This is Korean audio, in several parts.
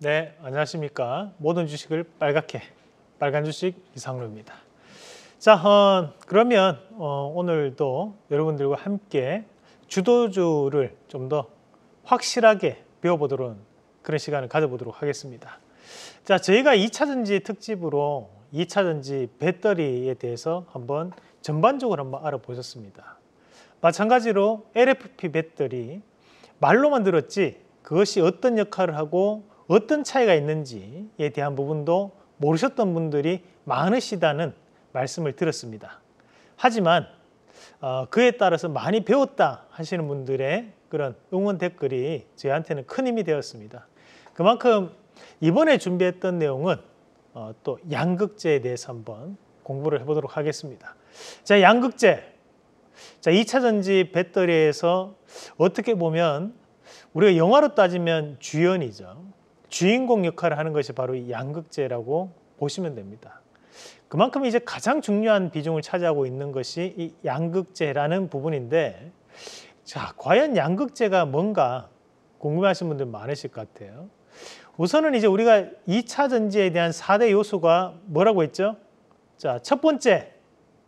네, 안녕하십니까. 모든 주식을 빨갛게, 빨간 주식 이상로입니다. 자, 어, 그러면 어, 오늘도 여러분들과 함께 주도주를 좀 더 확실하게 배워보도록 그런 시간을 가져보도록 하겠습니다. 자, 저희가 2차전지 특집으로 2차전지 배터리에 대해서 한번 전반적으로 한번 알아보셨습니다. 마찬가지로 LFP 배터리 말로만 들었지 그것이 어떤 역할을 하고 어떤 차이가 있는지에 대한 부분도 모르셨던 분들이 많으시다는 말씀을 들었습니다 하지만 어, 그에 따라서 많이 배웠다 하시는 분들의 그런 응원 댓글이 저희한테는 큰 힘이 되었습니다. 그만큼 이번에 준비했던 내용은 어, 또 양극재에 대해서 한번 공부를 해보도록 하겠습니다. 자, 양극재. 자, 2차 전지 배터리에서 어떻게 보면 우리가 영화로 따지면 주연이죠. 주인공 역할을 하는 것이 바로 이 양극재라고 보시면 됩니다. 그만큼 이제 가장 중요한 비중을 차지하고 있는 것이 이 양극재라는 부분인데 자, 과연 양극재가 뭔가 궁금해하시는 분들 많으실 것 같아요. 우선은 이제 우리가 2차 전지에 대한 4대 요소가 뭐라고 했죠? 자, 첫 번째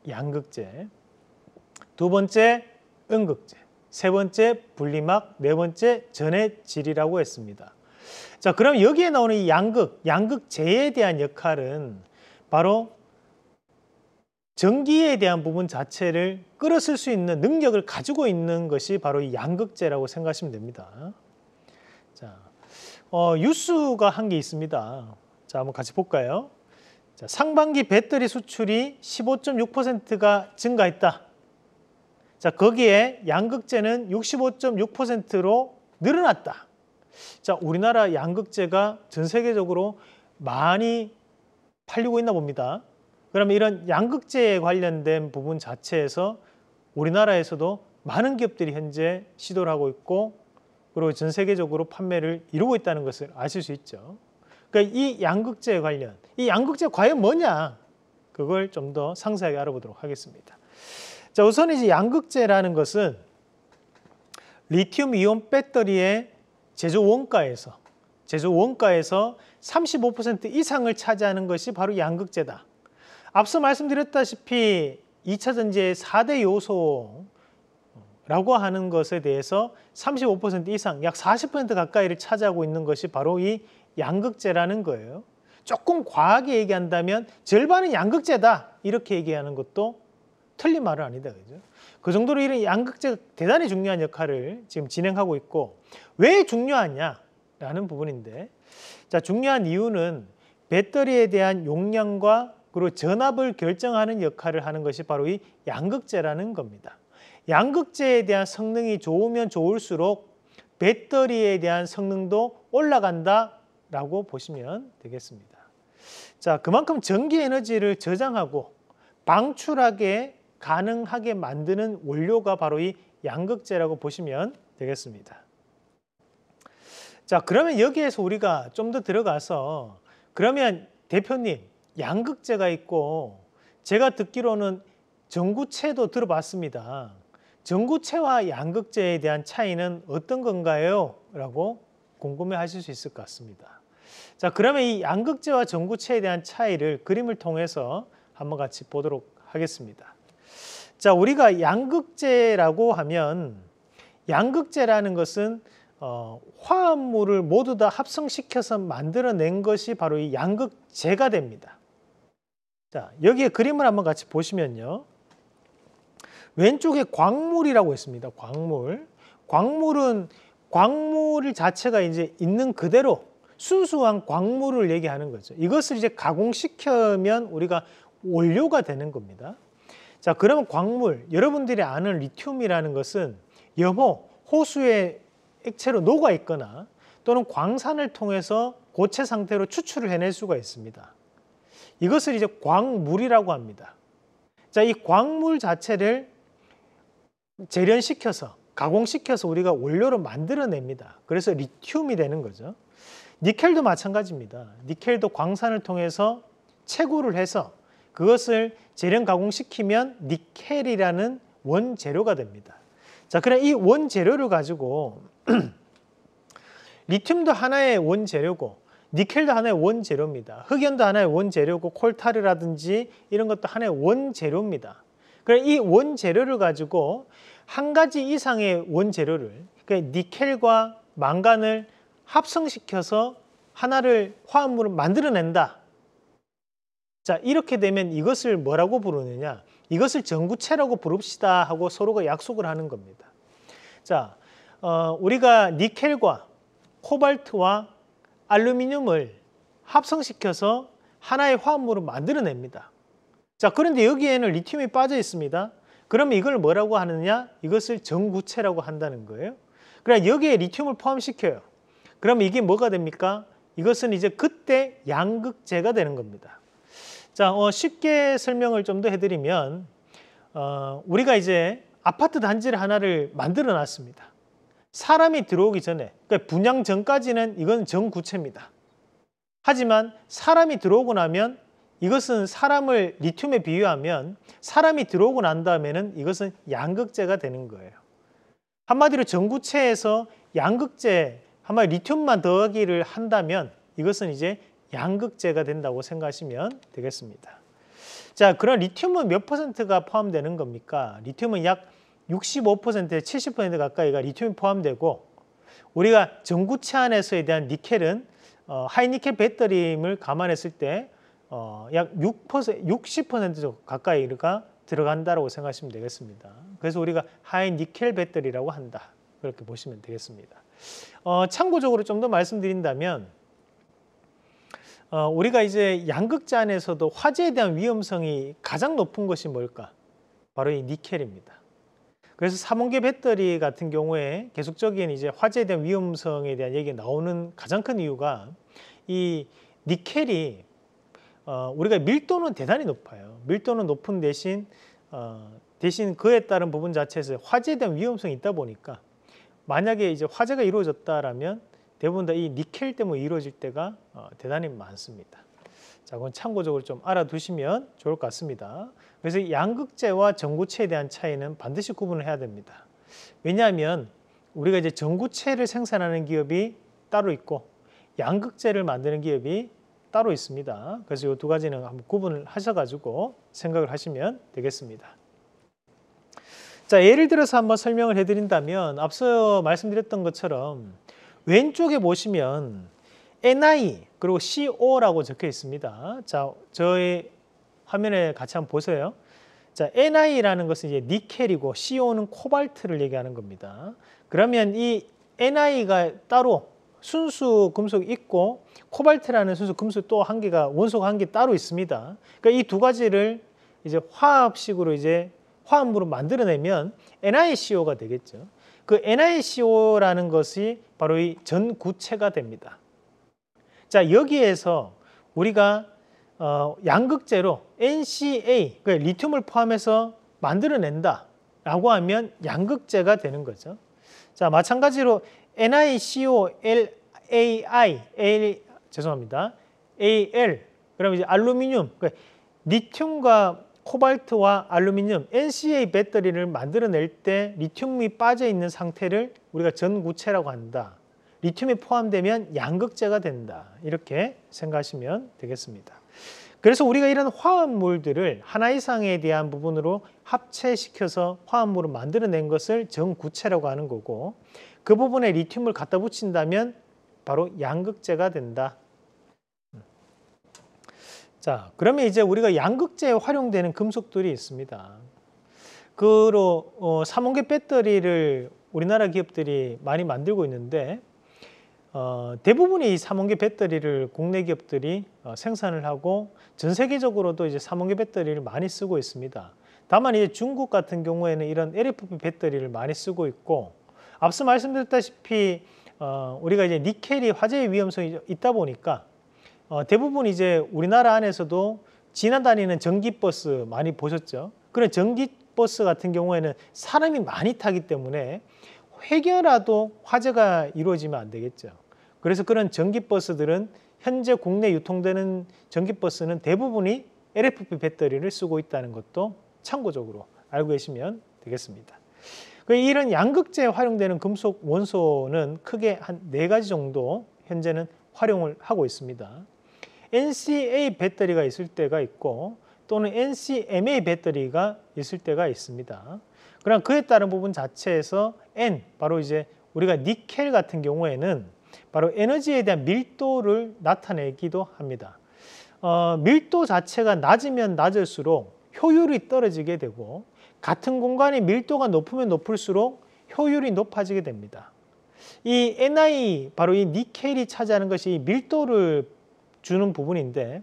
양극재, 두 번째 음극재, 세 번째 분리막, 네 번째 전해질이라고 했습니다. 자, 그럼 여기에 나오는 이 양극, 양극재에 대한 역할은 바로 전기에 대한 부분 자체를 끌어쓸 수 있는 능력을 가지고 있는 것이 바로 이 양극재라고 생각하시면 됩니다. 자, 어, 유수가 한 게 있습니다. 자, 한번 같이 볼까요? 자, 상반기 배터리 수출이 15.6%가 증가했다. 자, 거기에 양극재는 65.6%로 늘어났다. 자, 우리나라 양극재가 전 세계적으로 많이 팔리고 있나 봅니다. 그러면 이런 양극재에 관련된 부분 자체에서 우리나라에서도 많은 기업들이 현재 시도를 하고 있고 그리고 전 세계적으로 판매를 이루고 있다는 것을 아실 수 있죠. 그러니까 이 양극재 관련, 이 양극재 과연 뭐냐? 그걸 좀 더 상세하게 알아보도록 하겠습니다. 자, 우선 이제 양극재라는 것은 리튬 이온 배터리의 제조 원가에서 제조 원가에서 35% 이상을 차지하는 것이 바로 양극재다. 앞서 말씀드렸다시피 2차 전지의 4대 요소라고 하는 것에 대해서 35% 이상, 약 40% 가까이를 차지하고 있는 것이 바로 이 양극재라는 거예요. 조금 과하게 얘기한다면 절반은 양극재다 이렇게 얘기하는 것도 틀린 말은 아니다. 그죠? 그 정도로 이런 양극재가 대단히 중요한 역할을 지금 진행하고 있고 왜 중요하냐라는 부분인데 자 중요한 이유는 배터리에 대한 용량과 그리고 전압을 결정하는 역할을 하는 것이 바로 이 양극재라는 겁니다. 양극재에 대한 성능이 좋으면 좋을수록 배터리에 대한 성능도 올라간다라고 보시면 되겠습니다. 자, 그만큼 전기 에너지를 저장하고 방출하게 가능하게 만드는 원료가 바로 이 양극재라고 보시면 되겠습니다. 자, 그러면 여기에서 우리가 좀 더 들어가서 그러면 대표님, 양극재가 있고 제가 듣기로는 전구체도 들어봤습니다. 전구체와 양극재에 대한 차이는 어떤 건가요? 라고 궁금해 하실 수 있을 것 같습니다. 자, 그러면 이 양극재와 전구체에 대한 차이를 그림을 통해서 한번 같이 보도록 하겠습니다. 자, 우리가 양극재라고 하면 양극재라는 것은 어, 화합물을 모두 다 합성시켜서 만들어낸 것이 바로 이 양극재가 됩니다. 자, 여기에 그림을 한번 같이 보시면요. 왼쪽에 광물이라고 했습니다. 광물. 광물은 광물 자체가 이제 있는 그대로 순수한 광물을 얘기하는 거죠. 이것을 이제 가공시키면 우리가 원료가 되는 겁니다. 자, 그러면 광물, 여러분들이 아는 리튬이라는 것은 염호, 호수의 액체로 녹아 있거나 또는 광산을 통해서 고체 상태로 추출을 해낼 수가 있습니다. 이것을 이제 광물이라고 합니다. 자, 이 광물 자체를 재련시켜서 가공시켜서 우리가 원료로 만들어냅니다. 그래서 리튬이 되는 거죠. 니켈도 마찬가지입니다. 니켈도 광산을 통해서 채굴을 해서 그것을 재련 가공시키면 니켈이라는 원재료가 됩니다. 자, 그럼 이 원재료를 가지고 리튬도 하나의 원재료고 니켈도 하나의 원재료입니다. 흑연도 하나의 원재료고 콜타르라든지 이런 것도 하나의 원재료입니다. 그래이 원재료를 가지고 한 가지 이상의 원재료를 그러니까 니켈과 망간을 합성시켜서 하나를 화합물을 만들어낸다. 자, 이렇게 되면 이것을 뭐라고 부르느냐? 이것을 전구체라고 부릅시다 하고 서로가 약속을 하는 겁니다. 자, 어, 우리가 니켈과 코발트와 알루미늄을 합성시켜서 하나의 화합물을 만들어냅니다. 자, 그런데 여기에는 리튬이 빠져 있습니다. 그러면 이걸 뭐라고 하느냐? 이것을 전구체라고 한다는 거예요. 그러 여기에 리튬을 포함시켜요. 그럼 이게 뭐가 됩니까? 이것은 이제 그때 양극재가 되는 겁니다. 자, 어, 쉽게 설명을 좀 더 해드리면 어, 우리가 이제 아파트 단지를 하나를 만들어 놨습니다. 사람이 들어오기 전에 그러니까 분양 전까지는 이건 정구체입니다. 하지만 사람이 들어오고 나면 이것은 사람을 리튬에 비유하면 사람이 들어오고 난 다음에는 이것은 양극재가 되는 거예요. 한마디로 전구체에서 양극재, 한마디 로 리튬만 더하기를 한다면 이것은 이제 양극재가 된다고 생각하시면 되겠습니다. 자, 그럼 리튬은 몇 퍼센트가 포함되는 겁니까? 리튬은 약 65%에 70% 가까이가 리튬이 포함되고 우리가 전구체 안에서에 대한 니켈은 어, 하이니켈 배터리임을 감안했을 때약 어, 6%, 정도 가까이가 들어간다고 생각하시면 되겠습니다. 그래서 우리가 하이니켈 배터리라고 한다. 그렇게 보시면 되겠습니다. 어, 참고적으로 좀 더 말씀드린다면 어, 우리가 이제 양극재 안에서도 화재에 대한 위험성이 가장 높은 것이 뭘까? 바로 이 니켈입니다. 그래서 삼원계 배터리 같은 경우에 계속적인 이제 화재에 대한 위험성에 대한 얘기가 나오는 가장 큰 이유가 이 니켈이 어, 우리가 밀도는 대단히 높아요. 밀도는 높은 대신 어, 대신 그에 따른 부분 자체에서 화재에 대한 위험성이 있다 보니까 만약에 이제 화재가 이루어졌다라면 대부분 다 이 니켈 때문에 이루어질 때가 어, 대단히 많습니다. 자, 그건 참고적으로 좀 알아두시면 좋을 것 같습니다. 그래서 양극재와 전구체에 대한 차이는 반드시 구분을 해야 됩니다. 왜냐하면 우리가 이제 전구체를 생산하는 기업이 따로 있고 양극재를 만드는 기업이 따로 있습니다. 그래서 이 두 가지는 한번 구분을 하셔가지고 생각을 하시면 되겠습니다. 자, 예를 들어서 한번 설명을 해드린다면 앞서 말씀드렸던 것처럼 왼쪽에 보시면 NI 그리고 CO라고 적혀 있습니다. 자, 저의 화면에 같이 한번 보세요. 자, NI라는 것은 이제 니켈이고 CO는 코발트를 얘기하는 겁니다. 그러면 이 NI가 따로 순수 금속 있고 코발트라는 순수 금속 또 한 개가 원소가 한 개 따로 있습니다. 그러니까 이두 가지를 이제 화합식으로 이제 화합물로 만들어내면 NiCO가 되겠죠. 그 NICO라는 것이 바로 이 전구체가 됩니다. 자, 여기에서 우리가 어, 양극재로 NCA, 그 그러니까 리튬을 포함해서 만들어낸다라고 하면 양극재가 되는 거죠. 자, 마찬가지로 NiCO-LAI, L, 죄송합니다. AL, 그럼 이제 알루미늄, 그 리튬과 코발트와 알루미늄, NCA 배터리를 만들어낼 때 리튬이 빠져있는 상태를 우리가 전구체라고 한다. 리튬이 포함되면 양극재가 된다. 이렇게 생각하시면 되겠습니다. 그래서 우리가 이런 화합물들을 하나 이상에 대한 부분으로 합체시켜서 화합물을 만들어낸 것을 전구체라고 하는 거고 그 부분에 리튬을 갖다 붙인다면 바로 양극재가 된다. 자, 그러면 이제 우리가 양극재에 활용되는 금속들이 있습니다. 그로 어, 삼원계 배터리를 우리나라 기업들이 많이 만들고 있는데 어, 대부분의 이 삼원계 배터리를 국내 기업들이 어, 생산을 하고 전 세계적으로도 이제 삼원계 배터리를 많이 쓰고 있습니다. 다만 이제 중국 같은 경우에는 이런 LFP 배터리를 많이 쓰고 있고 앞서 말씀드렸다시피 어, 우리가 이제 니켈이 화재 위험성이 있다 보니까 어, 대부분 이제 우리나라 안에서도 지나다니는 전기버스 많이 보셨죠? 그런 전기버스 같은 경우에는 사람이 많이 타기 때문에 회견라도 화재가 이루어지면 안 되겠죠. 그래서 그런 전기버스들은 현재 국내 유통되는 전기버스는 대부분이 LFP 배터리를 쓰고 있다는 것도 참고적으로 알고 계시면 되겠습니다. 그 이런 양극재에 활용되는 금속 원소는 크게 한 네 가지 정도 현재는 활용을 하고 있습니다. NCA 배터리가 있을 때가 있고 또는 NCMA 배터리가 있을 때가 있습니다. 그러 그에 따른 부분 자체에서 N, 바로 이제 우리가 니켈 같은 경우에는 바로 에너지에 대한 밀도를 나타내기도 합니다. 어, 밀도 자체가 낮으면 낮을수록 효율이 떨어지게 되고 같은 공간의 밀도가 높으면 높을수록 효율이 높아지게 됩니다. 이 Ni, 바로 이 니켈이 차지하는 것이 밀도를 주는 부분인데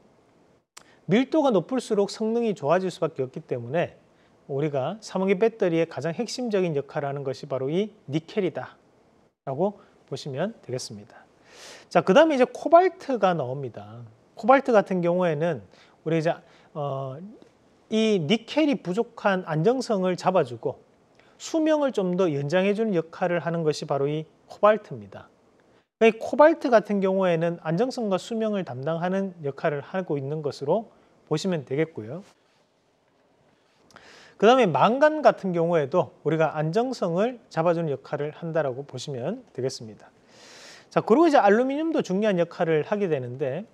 밀도가 높을수록 성능이 좋아질 수밖에 없기 때문에 우리가 삼원기 배터리의 가장 핵심적인 역할을 하는 것이 바로 이 니켈이다 라고 보시면 되겠습니다. 자, 그 다음에 이제 코발트가 나옵니다. 코발트 같은 경우에는 우리 이제 어, 이 니켈이 부족한 안정성을 잡아주고 수명을 좀 더 연장해주는 역할을 하는 것이 바로 이 코발트입니다. 그 코발트 같은 경우에는 안정성과 수명을 담당하는 역할을 하고 있는 것으로 보시면 되겠고요. 그 다음에 망간 같은 경우에도 우리가 안정성을 잡아주는 역할을 한다고 보시면 되겠습니다. 자, 그리고 이제 알루미늄도 중요한 역할을 하게 되는데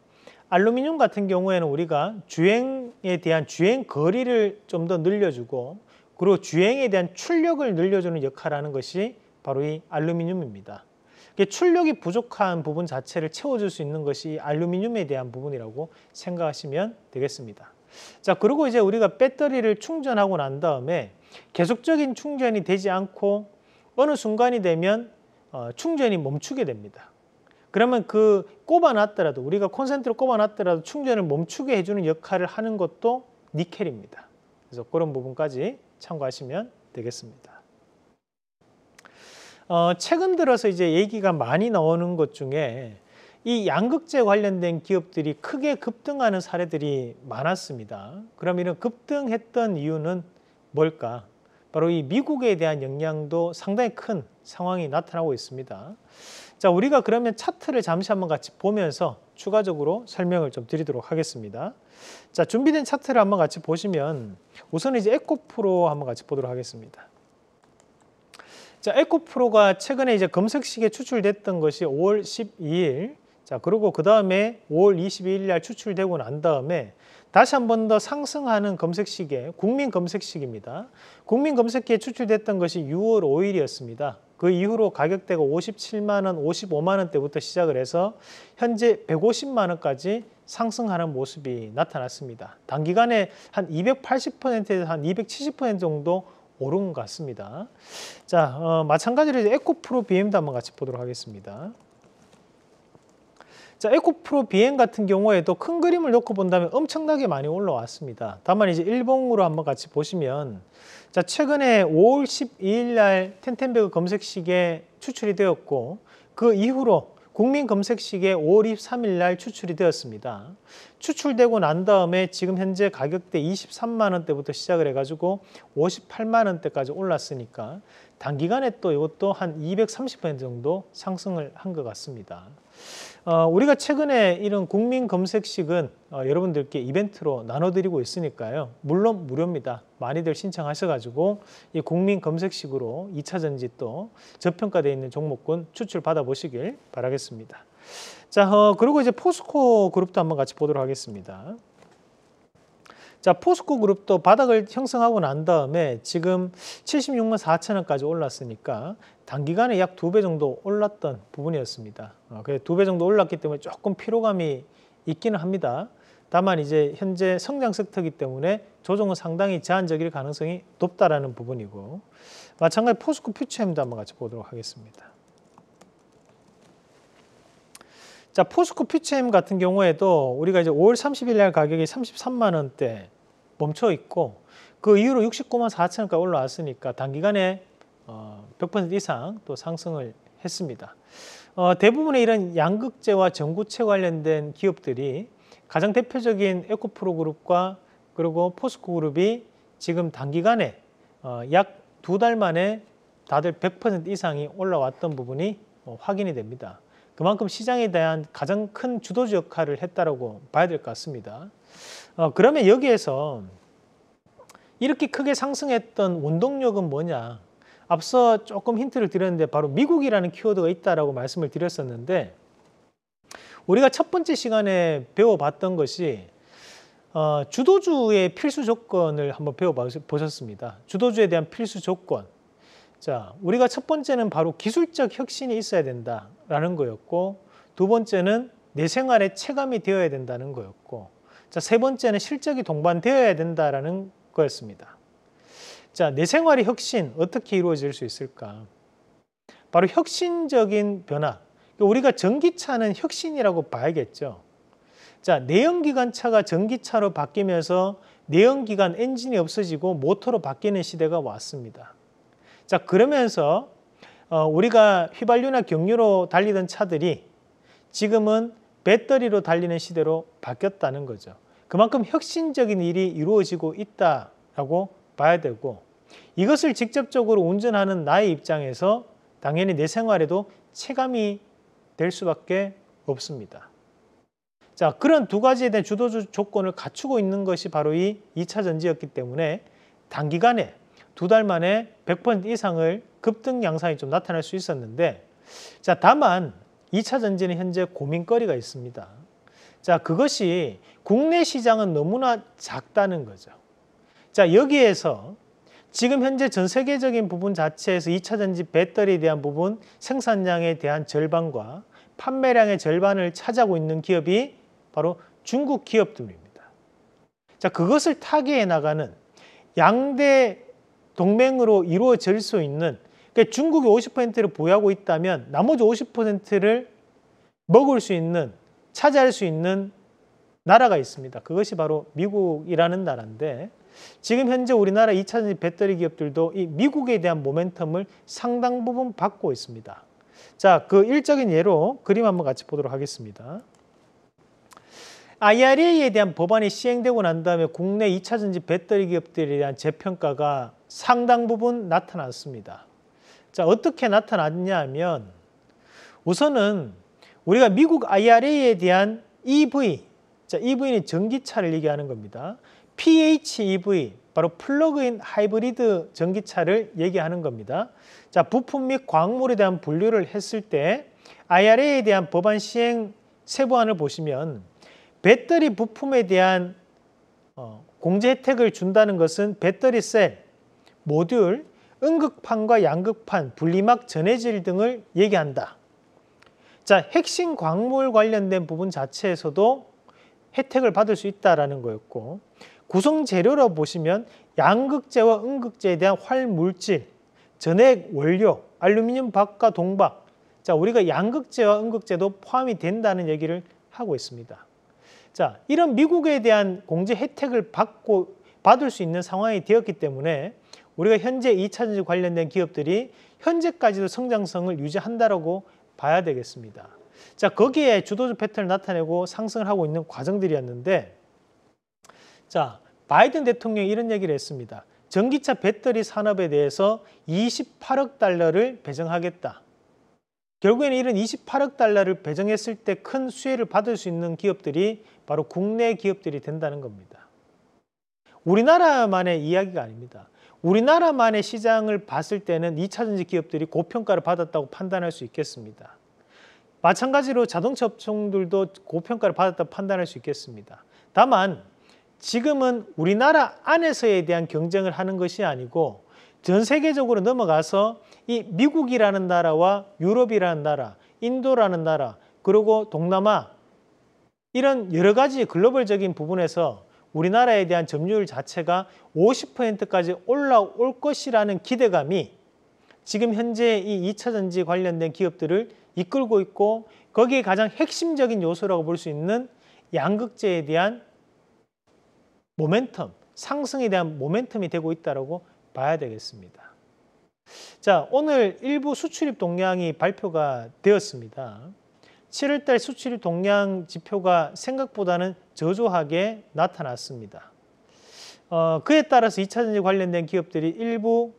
알루미늄 같은 경우에는 우리가 주행에 대한 주행 거리를 좀 더 늘려주고 그리고 주행에 대한 출력을 늘려주는 역할을 하는 것이 바로 이 알루미늄입니다. 출력이 부족한 부분 자체를 채워줄 수 있는 것이 알루미늄에 대한 부분이라고 생각하시면 되겠습니다. 자, 그리고 이제 우리가 배터리를 충전하고 난 다음에 계속적인 충전이 되지 않고 어느 순간이 되면 어, 충전이 멈추게 됩니다. 그러면 그 꼽아놨더라도 우리가 콘센트로 꼽아놨더라도 충전을 멈추게 해주는 역할을 하는 것도 니켈입니다. 그래서 그런 부분까지 참고하시면 되겠습니다. 어, 최근 들어서 이제 얘기가 많이 나오는 것 중에 이 양극재 관련된 기업들이 크게 급등하는 사례들이 많았습니다. 그럼 이런 급등했던 이유는 뭘까? 바로 이 미국에 대한 영향도 상당히 큰 상황이 나타나고 있습니다. 자, 우리가 그러면 차트를 잠시 한번 같이 보면서 추가적으로 설명을 좀 드리도록 하겠습니다. 자, 준비된 차트를 한번 같이 보시면 우선 이제 에코프로 한번 같이 보도록 하겠습니다. 자, 에코프로가 최근에 이제 검색식에 추출됐던 것이 5월 12일. 자, 그리고 그 다음에 5월 22일 날 추출되고 난 다음에 다시 한 번 더 상승하는 검색식에 국민 검색식입니다. 국민 검색기에 추출됐던 것이 6월 5일이었습니다. 그 이후로 가격대가 57만 원, 55만 원대부터 시작을 해서 현재 150만 원까지 상승하는 모습이 나타났습니다. 단기간에 한 280%에서 한 270% 정도 오른 것 같습니다. 자, 어, 마찬가지로 이제 에코프로 BM도 한번 같이 보도록 하겠습니다. 자, 에코프로 BM 같은 경우에도 큰 그림을 놓고 본다면 엄청나게 많이 올라왔습니다. 다만 이제 일봉으로 한번 같이 보시면 자, 최근에 5월 12일 날 텐텐베그 검색식에 추출이 되었고 그 이후로 국민 검색식에 5월 23일 날 추출이 되었습니다. 추출되고 난 다음에 지금 현재 가격대 23만 원대부터 시작을 해가지고 58만 원대까지 올랐으니까 단기간에 또 이것도 한 230% 정도 상승을 한 것 같습니다. 어, 우리가 최근에 이런 국민 검색식은 어, 여러분들께 이벤트로 나눠드리고 있으니까요. 물론 무료입니다. 많이들 신청하셔가지고 이 국민 검색식으로 2차전지 또 저평가되어 있는 종목군 추출 받아보시길 바라겠습니다. 자, 어, 그리고 이제 포스코 그룹도 한번 같이 보도록 하겠습니다. 자, 포스코 그룹도 바닥을 형성하고 난 다음에 지금 76만 4천 원까지 올랐으니까 단기간에 약 두 배 정도 올랐던 부분이었습니다. 어, 그래 두 배 정도 올랐기 때문에 조금 피로감이 있기는 합니다. 다만 이제 현재 성장 섹터기 때문에 조정은 상당히 제한적일 가능성이 높다라는 부분이고 마찬가지 포스코 퓨처엠도 한번 같이 보도록 하겠습니다. 자, 포스코 퓨처엠 같은 경우에도 우리가 이제 5월 30일 날 가격이 33만 원대 멈춰 있고 그 이후로 69만 4천 원까지 올라왔으니까 단기간에 어, 100% 이상 또 상승을 했습니다. 어, 대부분의 이런 양극재와 전구체 관련된 기업들이 가장 대표적인 에코프로 그룹과 그리고 포스코 그룹이 지금 단기간에 어, 약두 달 만에 다들 100% 이상이 올라왔던 부분이 어, 확인이 됩니다. 그만큼 시장에 대한 가장 큰 주도주 역할을 했다고 봐야 될 것 같습니다. 어, 그러면 여기에서 이렇게 크게 상승했던 원동력은 뭐냐? 앞서 조금 힌트를 드렸는데 바로 미국이라는 키워드가 있다라고 말씀을 드렸었는데 우리가 첫 번째 시간에 배워봤던 것이 어, 주도주의 필수 조건을 한번 배워보셨습니다. 주도주에 대한 필수 조건. 자, 우리가 첫 번째는 바로 기술적 혁신이 있어야 된다라는 거였고, 두 번째는 내생활에 체감이 되어야 된다는 거였고, 자, 세 번째는 실적이 동반되어야 된다라는 거였습니다. 자, 내 생활의 혁신 어떻게 이루어질 수 있을까? 바로 혁신적인 변화. 그러니까 우리가 전기차는 혁신이라고 봐야겠죠. 자, 내연기관차가 전기차로 바뀌면서 내연기관 엔진이 없어지고 모터로 바뀌는 시대가 왔습니다. 자, 그러면서 어, 우리가 휘발유나 경유로 달리던 차들이 지금은 배터리로 달리는 시대로 바뀌었다는 거죠. 그만큼 혁신적인 일이 이루어지고 있다라고 봐야 되고 이것을 직접적으로 운전하는 나의 입장에서 당연히 내 생활에도 체감이 될 수밖에 없습니다. 자, 그런 두 가지에 대한 주도 조건을 갖추고 있는 것이 바로 이 2차 전지였기 때문에 단기간에 두달 만에 100% 이상을 급등 양상이 좀 나타날 수 있었는데 자 다만 2차 전지는 현재 고민거리가 있습니다. 자 그것이 국내 시장은 너무나 작다는 거죠. 자 여기에서 지금 현재 전 세계적인 부분 자체에서 2차 전지 배터리에 대한 부분 생산량에 대한 절반과 판매량의 절반을 차지하고 있는 기업이 바로 중국 기업들입니다. 자 그것을 타개해 나가는 양대 동맹으로 이루어질 수 있는 그러니까 중국이 50%를 보유하고 있다면 나머지 50%를 먹을 수 있는 차지할 수 있는 나라가 있습니다. 그것이 바로 미국이라는 나라인데 지금 현재 우리나라 2차전지 배터리 기업들도 이 미국에 대한 모멘텀을 상당 부분 받고 있습니다. 자, 그 일적인 예로 그림 한번 같이 보도록 하겠습니다. IRA에 대한 법안이 시행되고 난 다음에 국내 2차전지 배터리 기업들에 대한 재평가가 상당 부분 나타났습니다. 자, 어떻게 나타났냐 하면 우선은 우리가 미국 IRA에 대한 EV, 자, EV는 전기차를 얘기하는 겁니다. PHEV, 바로 플러그인 하이브리드 전기차를 얘기하는 겁니다. 자, 부품 및 광물에 대한 분류를 했을 때 IRA에 대한 법안 시행 세부안을 보시면 배터리 부품에 대한 어, 공제 혜택을 준다는 것은 배터리 셀, 모듈, 응급판과 양극판, 분리막 전해질 등을 얘기한다. 자, 핵심 광물 관련된 부분 자체에서도 혜택을 받을 수 있다라는 거였고 구성 재료로 보시면 양극재와 응극재에 대한 활물질, 전액 원료, 알루미늄 박과 동박 자, 우리가 양극재와 응극재도 포함이 된다는 얘기를 하고 있습니다. 자, 이런 미국에 대한 공제 혜택을 받고 받을 수 있는 상황이 되었기 때문에 우리가 현재 2차전지 관련된 기업들이 현재까지도 성장성을 유지한다라고 봐야 되겠습니다. 자, 거기에 주도적 패턴을 나타내고 상승을 하고 있는 과정들이었는데 자, 바이든 대통령이 이런 얘기를 했습니다. 전기차 배터리 산업에 대해서 28억 달러를 배정하겠다. 결국에는 이런 28억 달러를 배정했을 때 큰 수혜를 받을 수 있는 기업들이 바로 국내 기업들이 된다는 겁니다. 우리나라만의 이야기가 아닙니다. 우리나라만의 시장을 봤을 때는 2차전지 기업들이 고평가를 받았다고 판단할 수 있겠습니다. 마찬가지로 자동차 업종들도 고평가를 받았다고 판단할 수 있겠습니다. 다만 지금은 우리나라 안에서에 대한 경쟁을 하는 것이 아니고 전 세계적으로 넘어가서 이 미국이라는 나라와 유럽이라는 나라, 인도라는 나라, 그리고 동남아 이런 여러 가지 글로벌적인 부분에서 우리나라에 대한 점유율 자체가 50%까지 올라올 것이라는 기대감이 지금 현재 이 2차 전지 관련된 기업들을 이끌고 있고 거기에 가장 핵심적인 요소라고 볼 수 있는 양극재에 대한 모멘텀, 상승에 대한 모멘텀이 되고 있다고 봐야 되겠습니다. 자, 오늘 일부 수출입 동향이 발표가 되었습니다. 7월달 수출 동향 지표가 생각보다는 저조하게 나타났습니다. 어, 그에 따라서 2차전지 관련된 기업들이 일부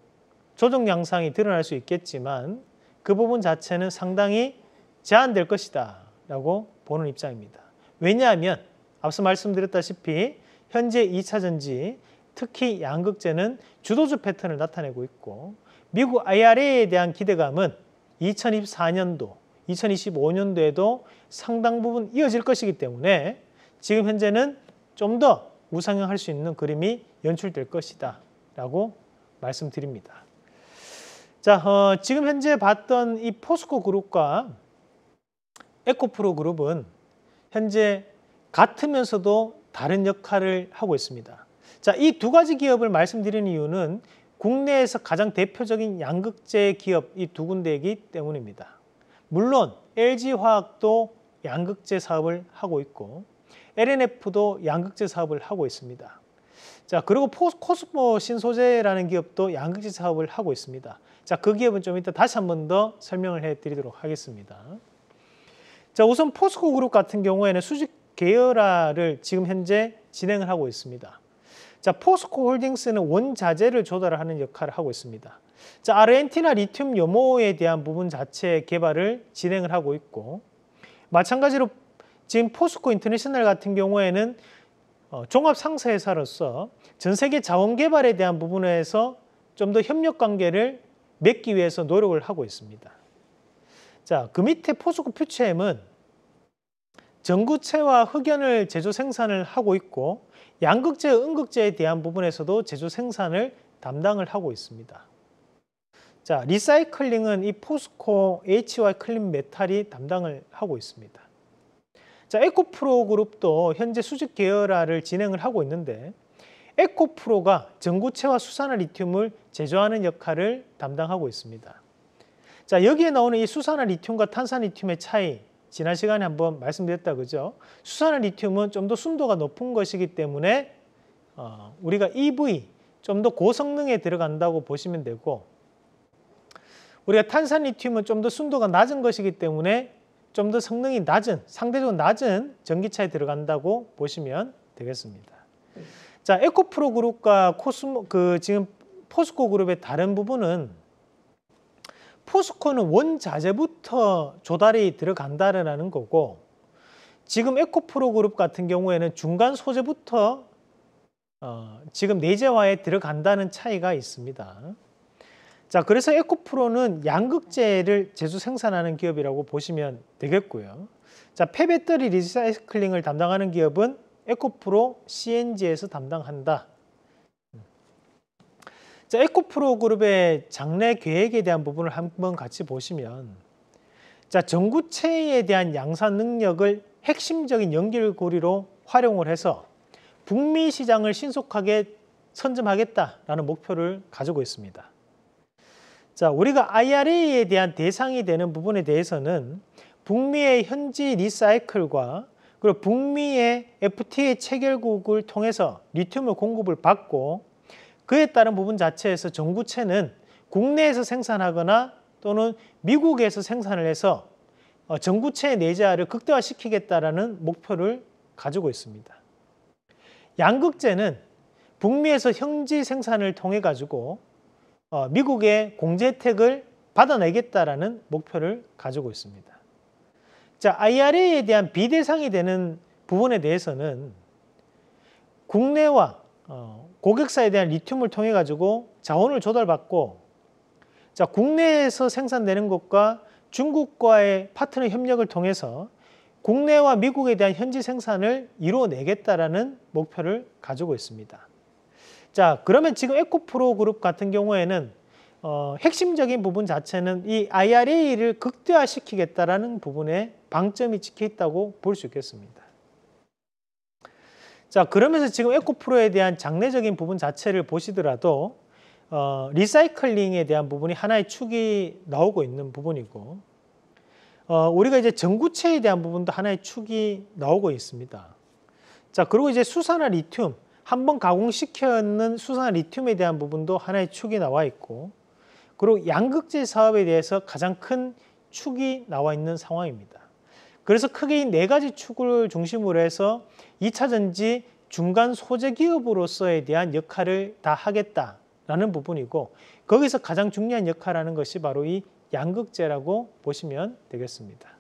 조정 양상이 드러날 수 있겠지만 그 부분 자체는 상당히 제한될 것이다 라고 보는 입장입니다. 왜냐하면 앞서 말씀드렸다시피 현재 2차전지 특히 양극재는 주도주 패턴을 나타내고 있고 미국 IRA에 대한 기대감은 2024년도 2025년도에도 상당 부분 이어질 것이기 때문에 지금 현재는 좀 더 우상향할 수 있는 그림이 연출될 것이다 라고 말씀드립니다. 자, 어, 지금 현재 봤던 이 포스코 그룹과 에코프로 그룹은 현재 같으면서도 다른 역할을 하고 있습니다. 자, 이 두 가지 기업을 말씀드리는 이유는 국내에서 가장 대표적인 양극재 기업 이 두 군데이기 때문입니다. 물론 LG화학도 양극재 사업을 하고 있고 LNF도 양극재 사업을 하고 있습니다. 자 그리고 코스모 신소재라는 기업도 양극재 사업을 하고 있습니다. 자그 기업은 좀 이따 다시 한 번 더 설명을 해드리도록 하겠습니다. 자 우선 포스코 그룹 같은 경우에는 수직 계열화를 지금 현재 진행을 하고 있습니다. 자 포스코 홀딩스는 원자재를 조달하는 역할을 하고 있습니다. 자, 아르헨티나 리튬 요모에 대한 부분 자체 개발을 진행을 하고 있고 마찬가지로 지금 포스코 인터내셔널 같은 경우에는 어, 종합 상사회사로서 전 세계 자원 개발에 대한 부분에서 좀 더 협력 관계를 맺기 위해서 노력을 하고 있습니다. 자, 그 밑에 포스코 퓨처엠은 전구체와 흑연을 제조 생산을 하고 있고 양극재, 음극재에 대한 부분에서도 제조 생산을 담당을 하고 있습니다. 자, 리사이클링은 이 포스코 HY 클린 메탈이 담당을 하고 있습니다. 자, 에코프로 그룹도 현재 수직 계열화를 진행을 하고 있는데 에코프로가 전구체와 수산화 리튬을 제조하는 역할을 담당하고 있습니다. 자, 여기에 나오는 이 수산화 리튬과 탄산 리튬의 차이 지난 시간에 한번 말씀드렸다 그죠? 수산화 리튬은 좀 더 순도가 높은 것이기 때문에 어, 우리가 EV 좀 더 고성능에 들어간다고 보시면 되고 우리가 탄산리튬은 좀 더 순도가 낮은 것이기 때문에 좀 더 성능이 낮은, 상대적으로 낮은 전기차에 들어간다고 보시면 되겠습니다. 자, 에코프로 그룹과 코스모, 그 지금 포스코 그룹의 다른 부분은 포스코는 원자재부터 조달이 들어간다라는 거고 지금 에코프로 그룹 같은 경우에는 중간 소재부터 어, 지금 내재화에 들어간다는 차이가 있습니다. 자, 그래서 에코프로는 양극재를 제조 생산하는 기업이라고 보시면 되겠고요. 자, 폐배터리 리사이클링을 담당하는 기업은 에코프로 CNG에서 담당한다. 자, 에코프로 그룹의 장래 계획에 대한 부분을 한번 같이 보시면 자, 전구체에 대한 양산 능력을 핵심적인 연결고리로 활용을 해서 북미 시장을 신속하게 선점하겠다라는 목표를 가지고 있습니다. 자, 우리가 IRA에 대한 대상이 되는 부분에 대해서는 북미의 현지 리사이클과 그리고 북미의 FTA 체결국을 통해서 리튬을 공급을 받고 그에 따른 부분 자체에서 정구체는 국내에서 생산하거나 또는 미국에서 생산을 해서 정구체의 어, 내재화를 극대화시키겠다라는 목표를 가지고 있습니다. 양극재는 북미에서 현지 생산을 통해 가지고 어, 미국의 공제 혜택을 받아내겠다라는 목표를 가지고 있습니다. 자, IRA에 대한 비대상이 되는 부분에 대해서는 국내와 어, 고객사에 대한 리튬을 통해 가지고 자원을 조달받고 자, 국내에서 생산되는 것과 중국과의 파트너 협력을 통해서 국내와 미국에 대한 현지 생산을 이루어내겠다라는 목표를 가지고 있습니다. 자, 그러면 지금 에코프로 그룹 같은 경우에는 어, 핵심적인 부분 자체는 이 IRA를 극대화시키겠다라는 부분에 방점이 찍혀 있다고 볼 수 있겠습니다. 자, 그러면서 지금 에코프로에 대한 장래적인 부분 자체를 보시더라도 어, 리사이클링에 대한 부분이 하나의 축이 나오고 있는 부분이고 어, 우리가 이제 전구체에 대한 부분도 하나의 축이 나오고 있습니다. 자, 그리고 이제 수산화 리튬 한번 가공시켰는 수산 리튬에 대한 부분도 하나의 축이 나와 있고 그리고 양극재 사업에 대해서 가장 큰 축이 나와 있는 상황입니다. 그래서 크게 이 네 가지 축을 중심으로 해서 2차전지 중간 소재 기업으로서에 대한 역할을 다 하겠다라는 부분이고 거기서 가장 중요한 역할하는 것이 바로 이 양극재라고 보시면 되겠습니다.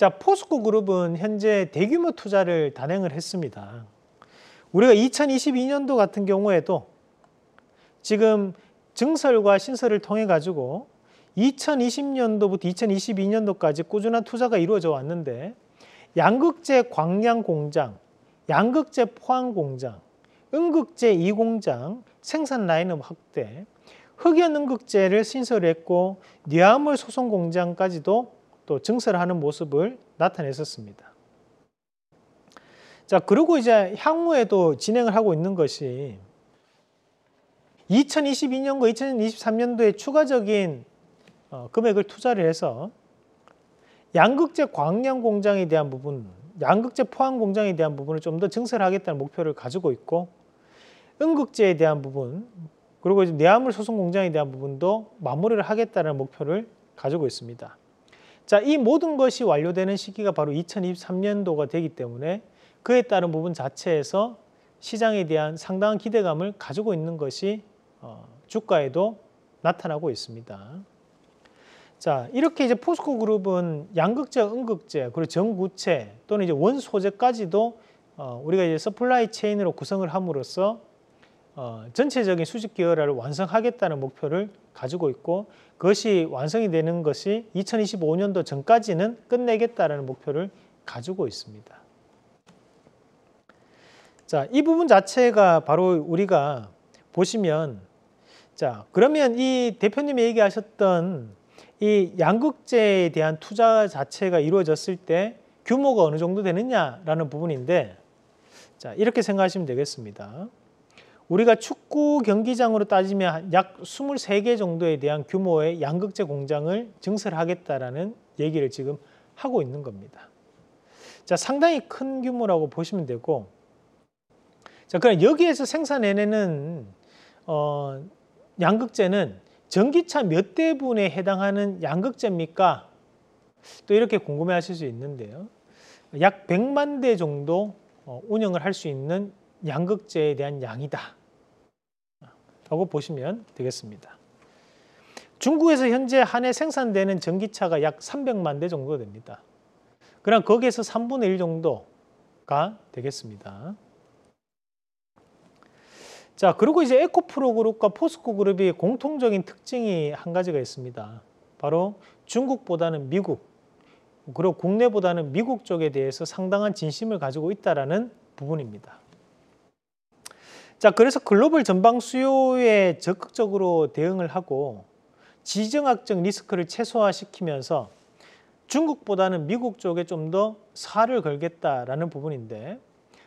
자, 포스코 그룹은 현재 대규모 투자를 단행을 했습니다. 우리가 2022년도 같은 경우에도 지금 증설과 신설을 통해 가지고 2020년도부터 2022년도까지 꾸준한 투자가 이루어져 왔는데 양극재 광양 공장, 양극재 포항 공장, 음극재 2공장 생산 라인업 확대, 흑연 음극재를 신설했고 뉘아물 소송 공장까지도 또 증설하는 모습을 나타냈었습니다. 자, 그리고 이제 향후에도 진행을 하고 있는 것이 2022년과 2023년도에 추가적인 어, 금액을 투자를 해서 양극재 광양 공장에 대한 부분, 양극재 포항 공장에 대한 부분을 좀 더 증설하겠다는 목표를 가지고 있고 음극재에 대한 부분, 그리고 이제 내화물 소송 공장에 대한 부분도 마무리를 하겠다는 목표를 가지고 있습니다. 자, 이 모든 것이 완료되는 시기가 바로 2023년도가 되기 때문에 그에 따른 부분 자체에서 시장에 대한 상당한 기대감을 가지고 있는 것이 어, 주가에도 나타나고 있습니다. 자, 이렇게 이제 포스코 그룹은 양극재, 음극재, 그리고 전구체 또는 이제 원소재까지도 어, 우리가 이제 서플라이 체인으로 구성을 함으로써 어, 전체적인 수직 기여라를 완성하겠다는 목표를 가지고 있고 그것이 완성이 되는 것이 2025년도 전까지는 끝내겠다는 목표를 가지고 있습니다. 자, 이 부분 자체가 바로 우리가 보시면 자, 그러면 이 대표님이 얘기하셨던 이 양극재에 대한 투자 자체가 이루어졌을 때 규모가 어느 정도 되느냐라는 부분인데 자, 이렇게 생각하시면 되겠습니다. 우리가 축구 경기장으로 따지면 약 23개 정도에 대한 규모의 양극재 공장을 증설하겠다라는 얘기를 지금 하고 있는 겁니다. 자, 상당히 큰 규모라고 보시면 되고, 자, 그럼 여기에서 생산해내는 어, 양극재는 전기차 몇 대분에 해당하는 양극재입니까? 또 이렇게 궁금해하실 수 있는데요. 약 100만 대 정도 어, 운영을 할 수 있는 양극재에 대한 양이다. 라고 보시면 되겠습니다. 중국에서 현재 한해 생산되는 전기차가 약 300만 대 정도 됩니다. 그럼 거기에서 3분의 1 정도가 되겠습니다. 자, 그리고 이제 에코프로 그룹과 포스코 그룹이 공통적인 특징이 한 가지가 있습니다. 바로 중국보다는 미국, 그리고 국내보다는 미국 쪽에 대해서 상당한 진심을 가지고 있다라 부분입니다. 자, 그래서 글로벌 전방 수요에 적극적으로 대응을 하고 지정학적 리스크를 최소화시키면서 중국보다는 미국 쪽에 좀 더 살을 걸겠다라는 부분인데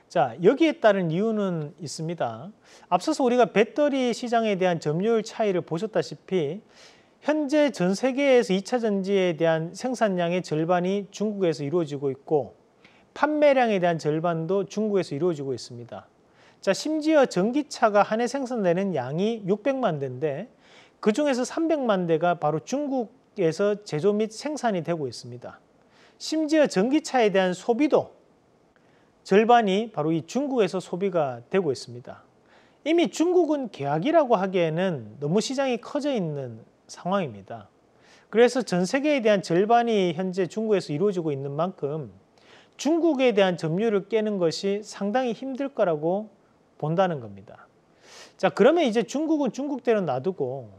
자 여기에 따른 이유는 있습니다. 앞서서 우리가 배터리 시장에 대한 점유율 차이를 보셨다시피 현재 전 세계에서 2차 전지에 대한 생산량의 절반이 중국에서 이루어지고 있고 판매량에 대한 절반도 중국에서 이루어지고 있습니다. 자, 심지어 전기차가 한 해 생산되는 양이 600만 대인데 그 중에서 300만 대가 바로 중국에서 제조 및 생산이 되고 있습니다. 심지어 전기차에 대한 소비도 절반이 바로 이 중국에서 소비가 되고 있습니다. 이미 중국은 계약이라고 하기에는 너무 시장이 커져 있는 상황입니다. 그래서 전 세계에 대한 절반이 현재 중국에서 이루어지고 있는 만큼 중국에 대한 점유를 깨는 것이 상당히 힘들 거라고 본다는 겁니다. 자, 그러면 이제 중국은 중국대로 놔두고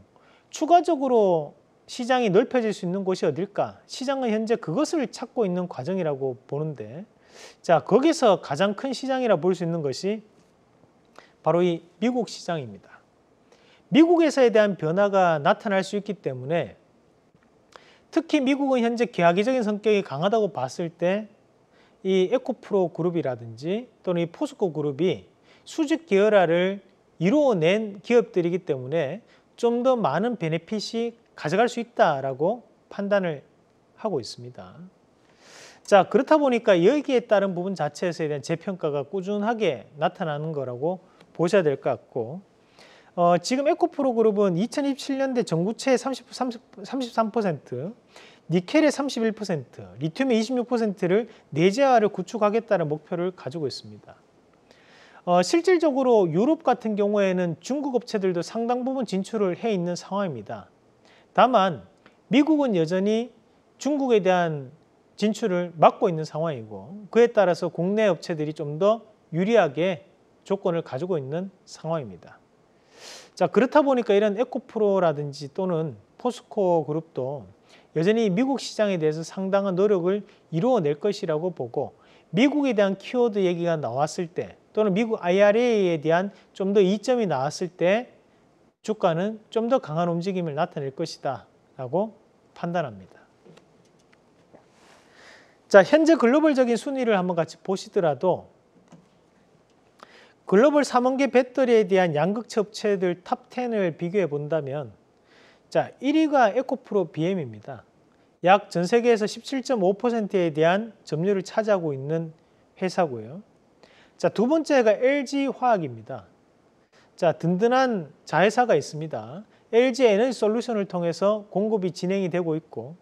추가적으로 시장이 넓혀질 수 있는 곳이 어딜까? 시장은 현재 그것을 찾고 있는 과정이라고 보는데 자, 거기서 가장 큰 시장이라 볼 수 있는 것이 바로 이 미국 시장입니다. 미국에서에 대한 변화가 나타날 수 있기 때문에 특히 미국은 현재 개화기적인 성격이 강하다고 봤을 때 이 에코프로 그룹이라든지 또는 이 포스코 그룹이 수직 계열화를 이루어낸 기업들이기 때문에 좀 더 많은 베네핏이 가져갈 수 있다라고 판단을 하고 있습니다. 자 그렇다 보니까 여기에 따른 부분 자체에서에 대한 재평가가 꾸준하게 나타나는 거라고 보셔야 될 것 같고 어, 지금 에코프로 그룹은 2027년대 전구체의 3 33%, 니켈의 31%, 리튬의 26%를 내재화를 구축하겠다는 목표를 가지고 있습니다. 어, 실질적으로 유럽 같은 경우에는 중국 업체들도 상당 부분 진출을 해 있는 상황입니다. 다만 미국은 여전히 중국에 대한 진출을 막고 있는 상황이고 그에 따라서 국내 업체들이 좀 더 유리하게 조건을 가지고 있는 상황입니다. 자 그렇다 보니까 이런 에코프로라든지 또는 포스코 그룹도 여전히 미국 시장에 대해서 상당한 노력을 이루어낼 것이라고 보고 미국에 대한 키워드 얘기가 나왔을 때 또는 미국 IRA에 대한 좀 더 이점이 나왔을 때 주가는 좀 더 강한 움직임을 나타낼 것이다 라고 판단합니다. 자, 현재 글로벌적인 순위를 한번 같이 보시더라도 글로벌 삼원계 배터리에 대한 양극체 업체들 탑10을 비교해 본다면 자, 1위가 에코프로 BM입니다. 약 전 세계에서 17.5%에 대한 점유율을 차지하고 있는 회사고요. 자, 두 번째가 LG 화학입니다. 자, 든든한 자회사가 있습니다. LG 에너지 솔루션을 통해서 공급이 진행이 되고 있고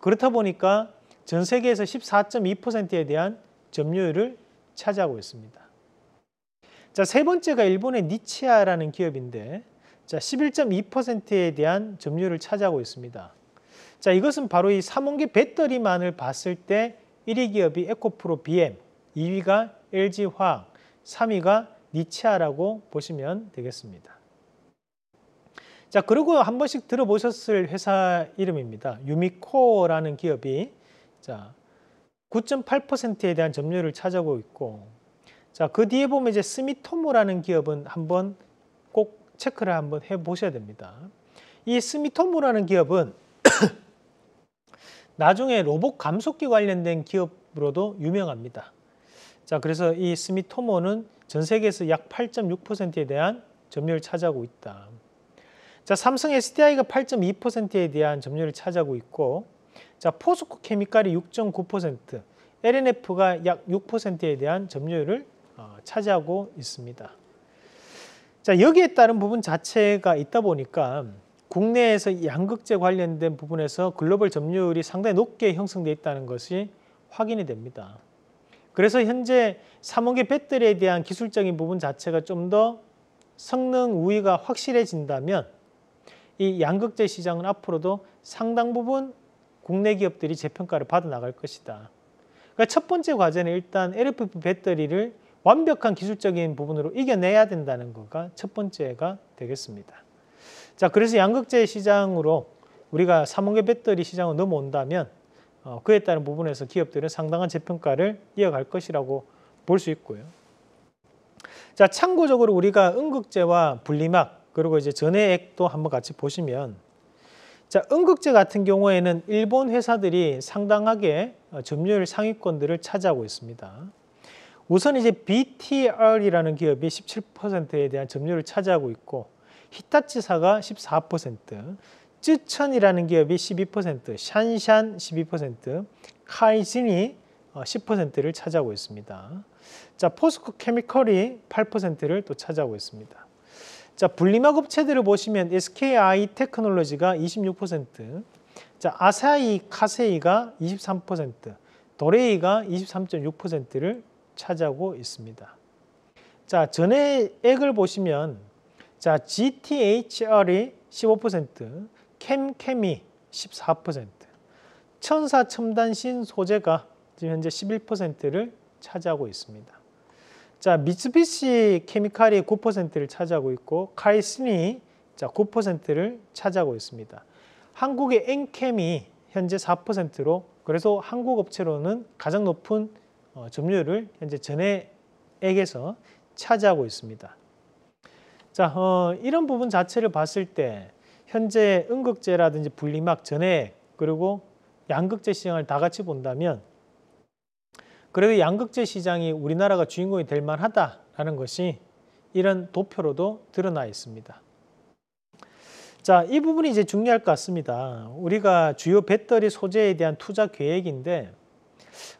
그렇다 보니까 전 세계에서 14.2%에 대한 점유율을 차지하고 있습니다. 자, 세 번째가 일본의 니치아라는 기업인데 자, 11.2%에 대한 점유율을 차지하고 있습니다. 자, 이것은 바로 이 삼원계 배터리만을 봤을 때 1위 기업이 에코프로 BM, 2위가 LG화학, 3위가 니치아라고 보시면 되겠습니다. 자, 그리고 한 번씩 들어보셨을 회사 이름입니다. 유미코라는 기업이 자, 9.8%에 대한 점유율을 차지하고 있고 자, 그 뒤에 보면 이제 스미토모라는 기업은 한번 꼭 체크를 한번 해 보셔야 됩니다. 이 스미토모라는 기업은 나중에 로봇 감속기 관련된 기업으로도 유명합니다. 자, 그래서 이 스미토모는 전 세계에서 약 8.6%에 대한 점유율 을 차지하고 있다. 자, 삼성 SDI가 8.2%에 대한 점유율을 차지하고 있고, 자, 포스코 케미칼이 6.9%, LNF가 약 6%에 대한 점유율을 어, 차지하고 있습니다. 자, 여기에 따른 부분 자체가 있다 보니까 국내에서 양극재 관련된 부분에서 글로벌 점유율이 상당히 높게 형성되어 있다는 것이 확인이 됩니다. 그래서 현재 3호기 배터리에 대한 기술적인 부분 자체가 좀 더 성능 우위가 확실해진다면 이 양극재 시장은 앞으로도 상당 부분 국내 기업들이 재평가를 받아 나갈 것이다. 그러니까 첫 번째 과제는 일단 LFP 배터리를 완벽한 기술적인 부분으로 이겨내야 된다는 것과 첫 번째가 되겠습니다. 자, 그래서 양극재 시장으로 우리가 삼원계 배터리 시장으로 넘어온다면 어, 그에 따른 부분에서 기업들은 상당한 재평가를 이어갈 것이라고 볼 수 있고요. 자, 참고적으로 우리가 음극재와 분리막 그리고 이제 전해액도 한번 같이 보시면 자, 음극재 같은 경우에는 일본 회사들이 상당하게 어, 점유율 상위권들을 차지하고 있습니다. 우선 이제 BTR이라는 기업이 17%에 대한 점유율을 차지하고 있고 히타치사가 14%, 쯔천이라는 기업이 12%, 샨샨 12%, 카이진이 10%를 어, 차지하고 있습니다. 자, 포스코 케미컬이 8%를 또 차지하고 있습니다. 자, 분리막 업체들을 보시면 SKI 테크놀로지가 26%, 자, 아사히 카세이가 23%, 도레이가 23.6%를 차지하고 있습니다. 자, 전액을 보시면 자, GTHR이 15%, 캠캠이 14%, 천사 첨단신 소재가 지금 현재 11%를 차지하고 있습니다. 자, 미쓰비시 케미칼이 9%를 차지하고 있고 카이슨이 자, 9%를 차지하고 있습니다. 한국의 엔캠이 현재 4%로 그래서 한국 업체로는 가장 높은 어, 점유율을 현재 전해액에서 차지하고 있습니다. 자, 어, 이런 부분 자체를 봤을 때 현재 음극제라든지 분리막 전에 그리고 양극재 시장을 다 같이 본다면 그래도 양극재 시장이 우리나라가 주인공이 될 만하다라는 것이 이런 도표로도 드러나 있습니다. 자, 이 부분이 이제 중요할 것 같습니다. 우리가 주요 배터리 소재에 대한 투자 계획인데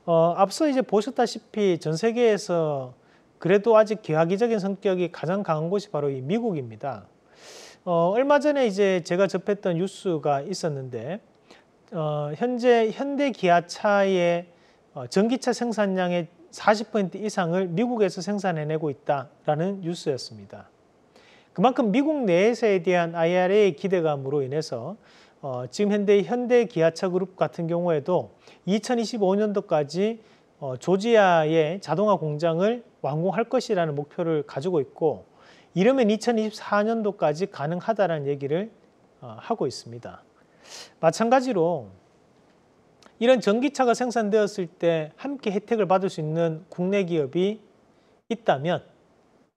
어, 앞서 이제 보셨다시피 전 세계에서 그래도 아직 개화기적인 성격이 가장 강한 곳이 바로 이 미국입니다. 어, 얼마 전에 이제 제가 접했던 뉴스가 있었는데 어, 현재 현대 기아차의 어, 전기차 생산량의 40% 이상을 미국에서 생산해내고 있다라는 뉴스였습니다. 그만큼 미국 내에서에 대한 IRA의 기대감으로 인해서 어, 지금 현대 현대 기아차 그룹 같은 경우에도 2025년도까지 어, 조지아의 자동화 공장을 완공할 것이라는 목표를 가지고 있고 이러면 2024년도까지 가능하다는 얘기를 어, 하고 있습니다. 마찬가지로 이런 전기차가 생산되었을 때 함께 혜택을 받을 수 있는 국내 기업이 있다면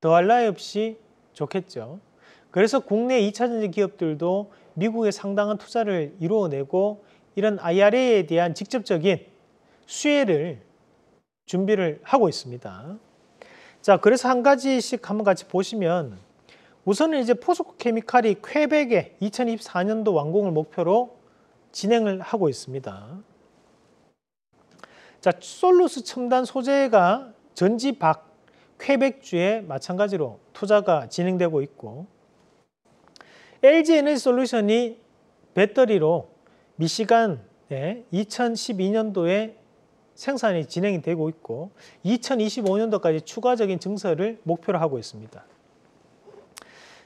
더할 나위 없이 좋겠죠. 그래서 국내 2차전지 기업들도 미국에 상당한 투자를 이루어내고 이런 IRA에 대한 직접적인 수혜를 준비를 하고 있습니다. 자, 그래서 한 가지씩 한번 같이 보시면 우선은 이제 포스코 케미칼이 쾌백에 2024년도 완공을 목표로 진행을 하고 있습니다. 자, 솔루스 첨단 소재가 전지 박 쾌백주에 마찬가지로 투자가 진행되고 있고 LG 에너지 솔루션이 배터리로 미시간 2012년도에 생산이 진행이 되고 있고 2025년도까지 추가적인 증설을 목표로 하고 있습니다.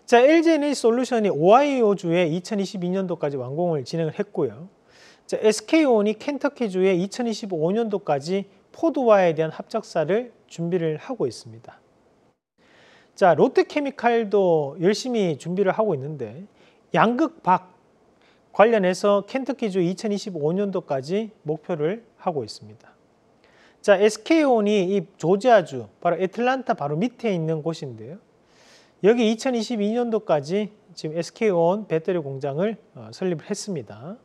자, l g n 솔루션이 오하이오주에 2022년도까지 완공을 진행 했고요. 자, SK온이 켄터키주에 2025년도까지 포드와에 대한 합작사를 준비를 하고 있습니다. 자, 롯데케미칼도 열심히 준비를 하고 있는데 양극박 관련해서 켄터키주 2025년도까지 목표를 하고 있습니다. 자, SK온이 이 조지아주, 바로 애틀란타 바로 밑에 있는 곳인데요. 여기 2022년도까지 지금 SK온 배터리 공장을 어, 설립을 했습니다.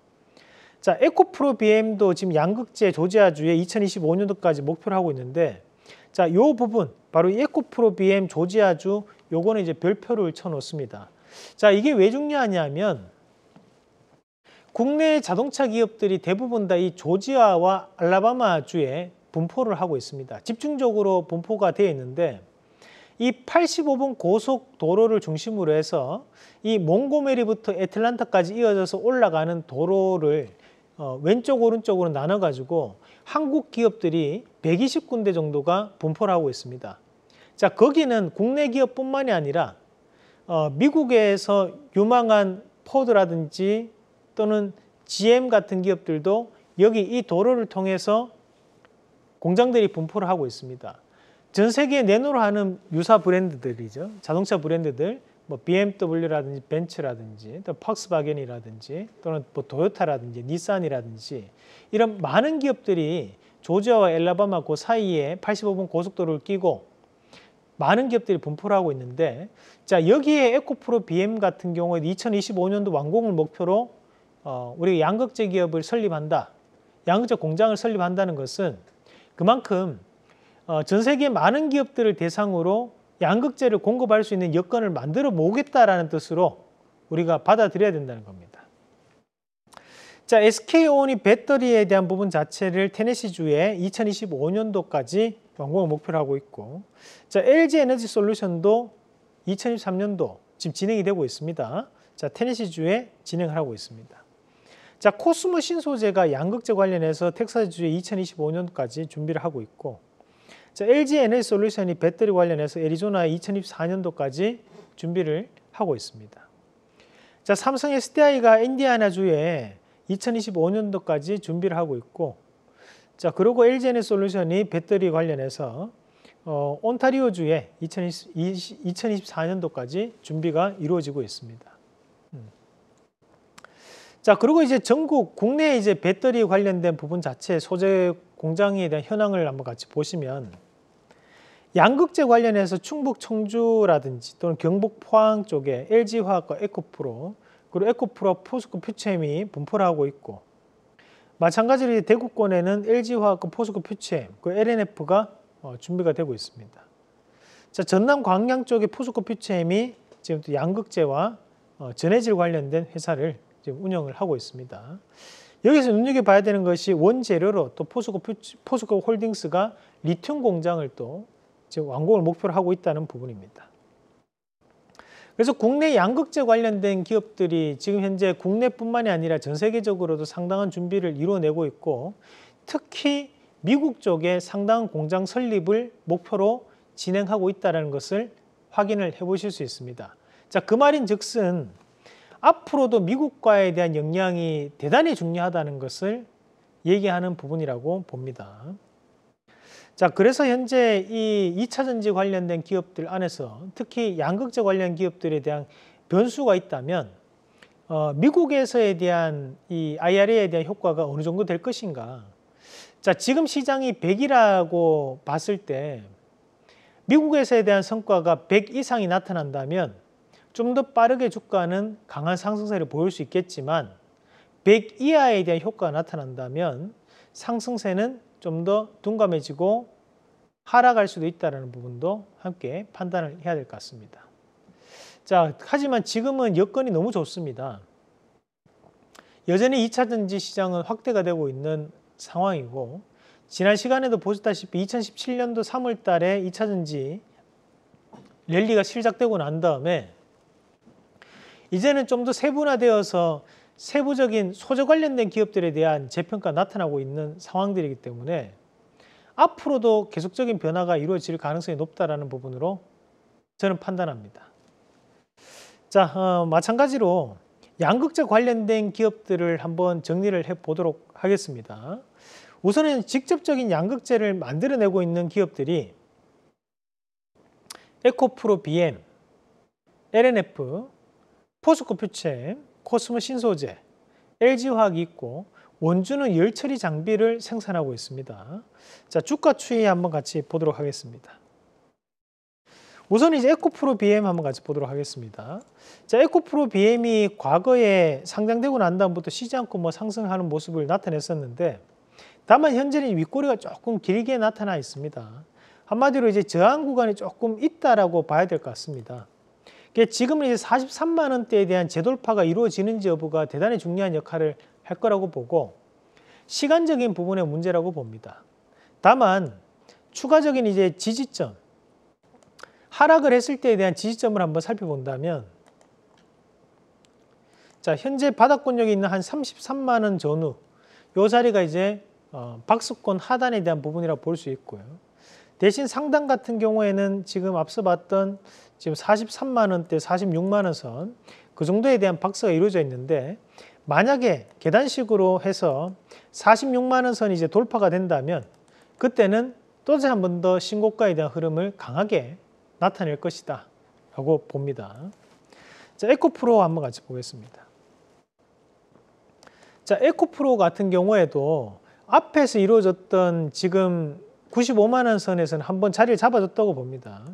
자, 에코프로 BM도 지금 양극재 조지아주에 2025년도까지 목표를 하고 있는데 자, 요 부분 바로 에코프로 BM 조지아주 요거는 이제 별표를 쳐 놓습니다. 자, 이게 왜 중요하냐면 국내 자동차 기업들이 대부분 다 이 조지아와 알라바마주에 분포를 하고 있습니다. 집중적으로 분포가 되어 있는데 이 85번 고속도로를 중심으로 해서 이 몽고메리부터 애틀란타까지 이어져서 올라가는 도로를 어, 왼쪽 오른쪽으로 나눠 가지고 한국 기업들이 120군데 정도가 분포를 하고 있습니다. 자 거기는 국내 기업뿐만이 아니라 어, 미국에서 유망한 포드라든지 또는 GM 같은 기업들도 여기 이 도로를 통해서 공장들이 분포를 하고 있습니다. 전 세계에 내노를 하는 유사 브랜드들이죠. 자동차 브랜드들, 뭐 BMW라든지 벤츠라든지, 또 팍스바겐이라든지, 또는 뭐 도요타라든지, 닛산이라든지 이런 많은 기업들이 조지아와 엘라바마 그 사이에 85분 고속도로를 끼고 많은 기업들이 분포를 하고 있는데 자 여기에 에코프로 BM 같은 경우에 2025년도 완공을 목표로 어, 우리 양극재 기업을 설립한다. 양극재 공장을 설립한다는 것은 그만큼 어, 전 세계 많은 기업들을 대상으로 양극재를 공급할 수 있는 여건을 만들어 모으겠다라는 뜻으로 우리가 받아들여야 된다는 겁니다. 자, SK온이 배터리에 대한 부분 자체를 테네시주에 2025년도까지 완공을 목표로 하고 있고 자, LG 에너지 솔루션도 2023년도 지금 진행이 되고 있습니다. 자, 테네시주에 진행을 하고 있습니다. 자, 코스모 신소재가 양극재 관련해서 텍사스주에 2025년까지 준비를 하고 있고 자, LG 에너지 솔루션이 배터리 관련해서 애리조나에 2024년도까지 준비를 하고 있습니다. 자, 삼성 SDI가 인디아나주에 2025년도까지 준비를 하고 있고 자, 그리고 LG 에너지 솔루션이 배터리 관련해서 어, 온타리오주에 2024년도까지 준비가 이루어지고 있습니다. 자, 그리고 이제 전국 국내 이제 배터리 관련된 부분 자체 소재 공장에 대한 현황을 한번 같이 보시면 양극재 관련해서 충북 청주라든지 또는 경북 포항 쪽에 LG화학과 에코프로 그리고 에코프로 포스코 퓨체엠이 분포를 하고 있고 마찬가지로 대구권에는 LG화학과 포스코 퓨체엠 그 LNF가 어, 준비가 되고 있습니다. 자, 전남 광양 쪽의 포스코 퓨체엠이 지금 또 양극재와 어, 전해질 관련된 회사를 지금 운영을 하고 있습니다. 여기서 눈여겨봐야 되는 것이 원재료로 또 포스코, 포스코 홀딩스가 리튬 공장을 또 지금 완공을 목표로 하고 있다는 부분입니다. 그래서 국내 양극재 관련된 기업들이 지금 현재 국내뿐만이 아니라 전 세계적으로도 상당한 준비를 이루어내고 있고 특히 미국 쪽에 상당한 공장 설립을 목표로 진행하고 있다는 것을 확인을 해보실 수 있습니다. 자, 그 말인 즉슨 앞으로도 미국과에 대한 역량이 대단히 중요하다는 것을 얘기하는 부분이라고 봅니다. 자, 그래서 현재 이 2차 전지 관련된 기업들 안에서 특히 양극재 관련 기업들에 대한 변수가 있다면 어, 미국에서에 대한 이 IRA에 대한 효과가 어느 정도 될 것인가? 자, 지금 시장이 100이라고 봤을 때 미국에서에 대한 성과가 100 이상이 나타난다면 좀더 빠르게 주가는 강한 상승세를 보일 수 있겠지만 100 이하에 대한 효과가 나타난다면 상승세는 좀 더 둔감해지고 하락할 수도 있다는 부분도 함께 판단을 해야 될 것 같습니다. 자, 하지만 지금은 여건이 너무 좋습니다. 여전히 2차전지 시장은 확대가 되고 있는 상황이고 지난 시간에도 보셨다시피 2017년도 3월 달에 2차전지 랠리가 시작되고 난 다음에 이제는 좀 더 세분화되어서 세부적인 소재 관련된 기업들에 대한 재평가 나타나고 있는 상황들이기 때문에 앞으로도 계속적인 변화가 이루어질 가능성이 높다라는 부분으로 저는 판단합니다. 자, 어, 마찬가지로 양극재 관련된 기업들을 한번 정리를 해보도록 하겠습니다. 우선은 직접적인 양극재를 만들어내고 있는 기업들이 에코프로 BM, LNF, 포스코 표체 코스모 신소재, LG화학이 있고 원주는 열처리 장비를 생산하고 있습니다. 자, 주가 추이 한번 같이 보도록 하겠습니다. 우선 이제 에코프로 BM 한번 같이 보도록 하겠습니다. 자, 에코프로 BM이 과거에 상장되고 난 다음부터 쉬지 않고 뭐 상승하는 모습을 나타냈었는데 다만 현재는 윗꼬리가 조금 길게 나타나 있습니다. 한마디로 이제 저항 구간이 조금 있다라고 봐야 될 것 같습니다. 그 지금은 이제 43만 원대에 대한 재돌파가 이루어지는지 여부가 대단히 중요한 역할을 할 거라고 보고 시간적인 부분의 문제라고 봅니다. 다만 추가적인 이제 지지점 하락을 했을 때에 대한 지지점을 한번 살펴본다면 자 현재 바닥권력이 있는 한 33만 원 전후 요 자리가 이제 어, 박스권 하단에 대한 부분이라 고볼 수 있고요. 대신 상단 같은 경우에는 지금 앞서 봤던 지금 43만 원대, 46만 원선 그 정도에 대한 박스가 이루어져 있는데 만약에 계단식으로 해서 46만 원 선이 이제 돌파가 된다면 그때는 또 다시 한 번 더 신고가에 대한 흐름을 강하게 나타낼 것이다 라고 봅니다. 자, 에코프로 한번 같이 보겠습니다. 자, 에코프로 같은 경우에도 앞에서 이루어졌던 지금 95만 원 선에서는 한 번 자리를 잡아줬다고 봅니다.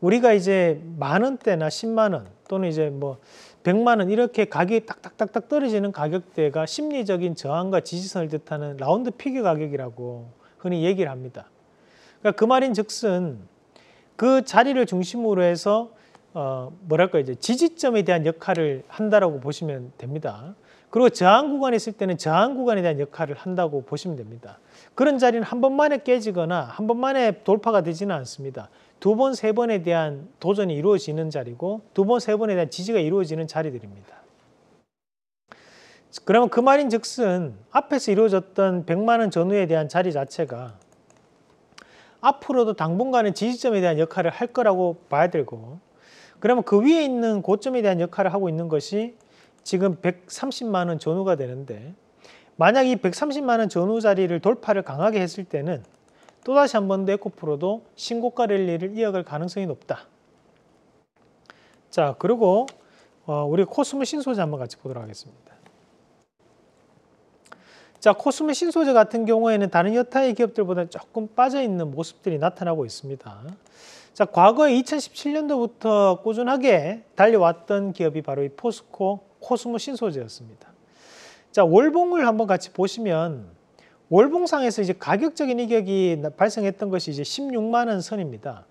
우리가 이제 만 원대나 10만 원 또는 이제 뭐 100만 원 이렇게 가격이 딱딱딱딱 떨어지는 가격대가 심리적인 저항과 지지선을 뜻하는 라운드 피규 가격이라고 흔히 얘기를 합니다. 그러니까 그 말인 즉슨 그 자리를 중심으로 해서 어 뭐랄까 이제 지지점에 대한 역할을 한다라고 보시면 됩니다. 그리고 저항 구간에 있을 때는 저항 구간에 대한 역할을 한다고 보시면 됩니다. 그런 자리는 한 번만에 깨지거나 한 번만에 돌파가 되지는 않습니다. 두 번, 세 번에 대한 도전이 이루어지는 자리고 두 번, 세 번에 대한 지지가 이루어지는 자리들입니다. 그러면 그 말인 즉슨 앞에서 이루어졌던 100만 원 전후에 대한 자리 자체가 앞으로도 당분간은 지지점에 대한 역할을 할 거라고 봐야 되고 그러면 그 위에 있는 고점에 대한 역할을 하고 있는 것이 지금 130만 원 전후가 되는데 만약 이 130만 원 전후 자리를 돌파를 강하게 했을 때는 또다시 한 번더 에코프로도 신고가 랠리를 이어갈 가능성이 높다. 자 그리고 어, 우리 코스모 신소재 한번 같이 보도록 하겠습니다. 자 코스모 신소재 같은 경우에는 다른 여타의 기업들보다 조금 빠져있는 모습들이 나타나고 있습니다. 자 과거에 2017년도부터 꾸준하게 달려왔던 기업이 바로 이 포스코 코스모 신소재였습니다. 자, 월봉을 한번 같이 보시면 월봉상에서 이제 가격적인 이격이 발생했던 것이 이제 16만 원 선입니다.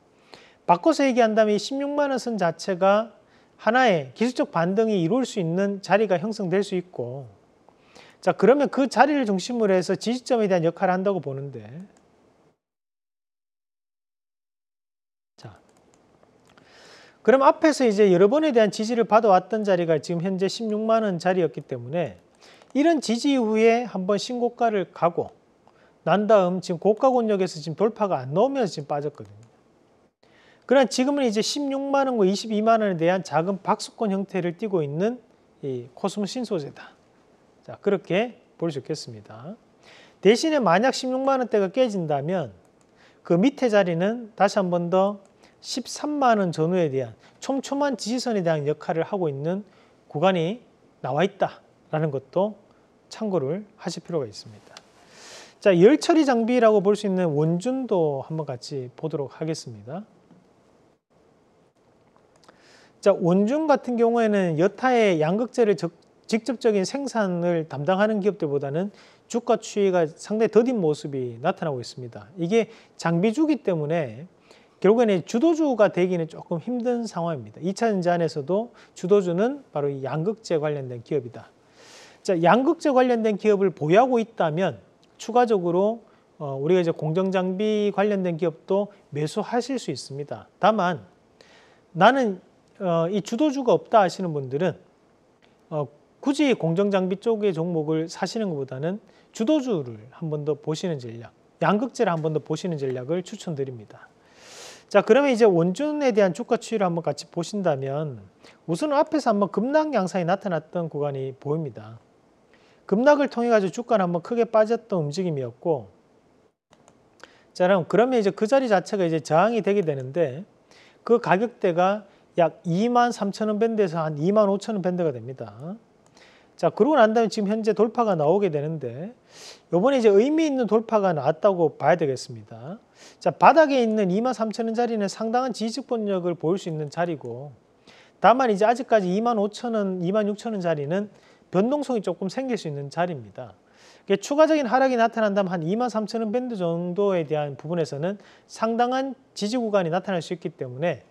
바꿔서 얘기한다면 16만 원 선 자체가 하나의 기술적 반등이 이룰 수 있는 자리가 형성될 수 있고 자, 그러면 그 자리를 중심으로 해서 지지점에 대한 역할을 한다고 보는데 그럼 앞에서 이제 여러 번에 대한 지지를 받아왔던 자리가 지금 현재 16만 원 자리였기 때문에 이런 지지 이후에 한번 신고가를 가고 난 다음 지금 고가 권역에서 지금 돌파가 안 나오면서 지금 빠졌거든요. 그러나 지금은 이제 16만 원과 22만 원에 대한 작은 박수권 형태를 띠고 있는 이 코스모 신소재다. 자 그렇게 볼 수 있겠습니다. 대신에 만약 16만 원대가 깨진다면 그 밑에 자리는 다시 한번더 13만 원 전후에 대한 촘촘한 지지선에 대한 역할을 하고 있는 구간이 나와 있다라는 것도 참고를 하실 필요가 있습니다. 자, 열 처리 장비라고 볼 수 있는 원준도 한번 같이 보도록 하겠습니다. 자, 원준 같은 경우에는 여타의 양극재를 적, 직접적인 생산을 담당하는 기업들보다는 주가 추이가 상당히 더딘 모습이 나타나고 있습니다. 이게 장비주기 때문에 결국에는 주도주가 되기는 조금 힘든 상황입니다. 2차전지 안에서도 주도주는 바로 이 양극재 관련된 기업이다. 자, 양극재 관련된 기업을 보유하고 있다면 추가적으로 어, 우리가 이제 공정장비 관련된 기업도 매수하실 수 있습니다. 다만 나는 어, 이 주도주가 없다 하시는 분들은 어, 굳이 공정장비 쪽의 종목을 사시는 것보다는 주도주를 한 번 더 보시는 전략, 양극재를 한 번 더 보시는 전략을 추천드립니다. 자, 그러면 이제 원준에 대한 주가 추이를 한번 같이 보신다면 우선 앞에서 한번 급락 양상이 나타났던 구간이 보입니다. 급락을 통해 가지고 주가는 한번 크게 빠졌던 움직임이었고 자, 그럼 그러면 이제 그 자리 자체가 이제 저항이 되게 되는데 그 가격대가 약 2만 3천 원 밴드에서 한 2만 5천 원 밴드가 됩니다. 자, 그러고 난 다음에 지금 현재 돌파가 나오게 되는데 요번에 이제 의미 있는 돌파가 나왔다고 봐야 되겠습니다. 자, 바닥에 있는 23,000원짜리는 상당한 지지권력을 보일 수 있는 자리고 다만 이제 아직까지 25,000원, 26,000원짜리는 변동성이 조금 생길 수 있는 자리입니다. 추가적인 하락이 나타난다면 한2 3 0원 밴드 정도에 대한 부분에서는 상당한 지지 구간이 나타날 수 있기 때문에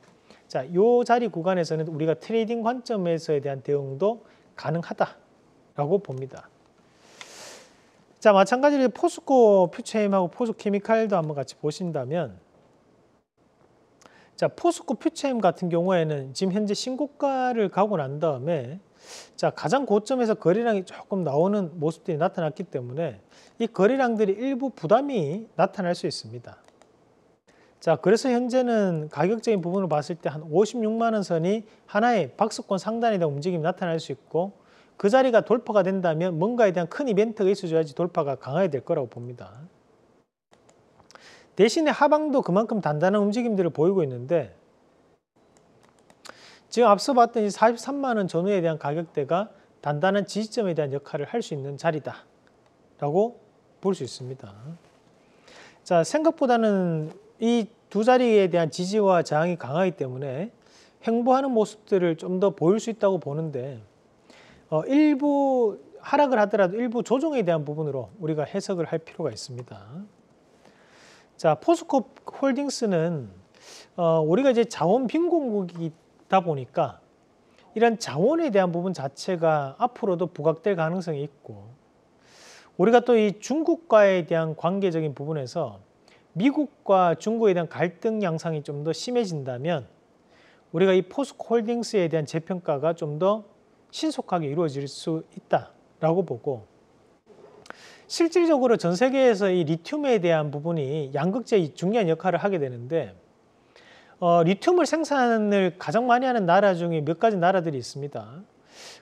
자, 요 자리 구간에서는 우리가 트레이딩 관점에서에 대한 대응도 가능하다라고 봅니다. 자, 마찬가지로 포스코 퓨체임하고 포스케미칼도 코 한번 같이 보신다면 자, 포스코 퓨체임 같은 경우에는 지금 현재 신고가를 가고 난 다음에 자, 가장 고점에서 거래량이 조금 나오는 모습들이 나타났기 때문에 이 거래량들이 일부 부담이 나타날 수 있습니다. 자, 그래서 현재는 가격적인 부분을 봤을 때 한 56만 원 선이 하나의 박스권 상단에 대한 움직임이 나타날 수 있고 그 자리가 돌파가 된다면 뭔가에 대한 큰 이벤트가 있어줘야지 돌파가 강하게 될 거라고 봅니다. 대신에 하방도 그만큼 단단한 움직임들을 보이고 있는데 지금 앞서 봤던 이 43만원 전후에 대한 가격대가 단단한 지지점에 대한 역할을 할 수 있는 자리다 라고 볼 수 있습니다. 자 생각보다는 이 두 자리에 대한 지지와 저항이 강하기 때문에 횡보하는 모습들을 좀 더 보일 수 있다고 보는데 어, 일부 하락을 하더라도 일부 조정에 대한 부분으로 우리가 해석을 할 필요가 있습니다. 자, 포스코 홀딩스는 어, 우리가 이제 자원 빈공국이다 보니까 이런 자원에 대한 부분 자체가 앞으로도 부각될 가능성이 있고 우리가 또 이 중국과에 대한 관계적인 부분에서 미국과 중국에 대한 갈등 양상이 좀 더 심해진다면 우리가 이 포스코 홀딩스에 대한 재평가가 좀더 신속하게 이루어질 수 있다라고 보고 실질적으로 전 세계에서 이 리튬에 대한 부분이 양극재의 중요한 역할을 하게 되는데 어, 리튬을 생산을 가장 많이 하는 나라 중에 몇 가지 나라들이 있습니다.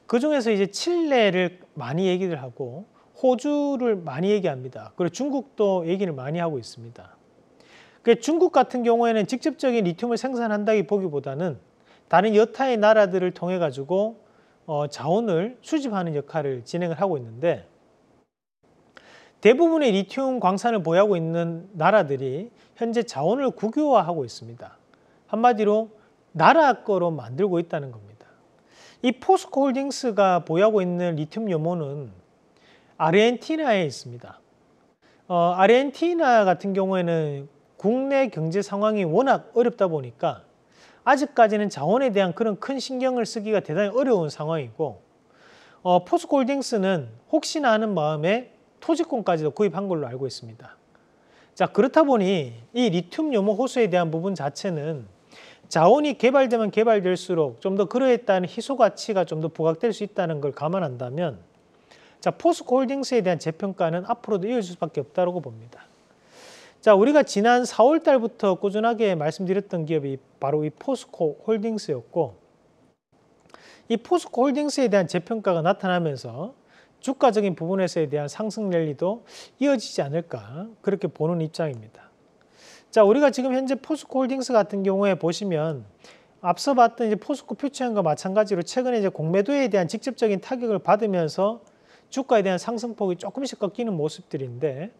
그 중에서 이제 칠레를 많이 얘기를 하고 호주를 많이 얘기합니다. 그리고 중국도 얘기를 많이 하고 있습니다. 그 중국 같은 경우에는 직접적인 리튬을 생산한다기 보기보다는 다른 여타의 나라들을 통해 가지고 어, 자원을 수집하는 역할을 진행을 하고 있는데 대부분의 리튬 광산을 보유하고 있는 나라들이 현재 자원을 국유화하고 있습니다. 한마디로 나라 거로 만들고 있다는 겁니다. 이 포스코 홀딩스가 보유하고 있는 리튬 요모는 아르헨티나에 있습니다. 어, 아르헨티나 같은 경우에는 국내 경제 상황이 워낙 어렵다 보니까 아직까지는 자원에 대한 그런 큰 신경을 쓰기가 대단히 어려운 상황이고 어, 포스코딩스는 혹시나 하는 마음에 토지권까지도 구입한 걸로 알고 있습니다. 자 그렇다 보니 이 리튬 요모 호수에 대한 부분 자체는 자원이 개발되면 개발될수록 좀 더그러했다는 희소 가치가 좀 더 부각될 수 있다는 걸 감안한다면 자포스코딩스에 대한 재평가는 앞으로도 이어질 수밖에 없다고 봅니다. 자, 우리가 지난 4월 달부터 꾸준하게 말씀드렸던 기업이 바로 이 포스코 홀딩스였고 이 포스코 홀딩스에 대한 재평가가 나타나면서 주가적인 부분에서에 대한 상승 랠리도 이어지지 않을까 그렇게 보는 입장입니다. 자, 우리가 지금 현재 포스코 홀딩스 같은 경우에 보시면 앞서 봤던 이제 포스코 퓨처형과 마찬가지로 최근에 이제 공매도에 대한 직접적인 타격을 받으면서 주가에 대한 상승폭이 조금씩 꺾이는 모습들인데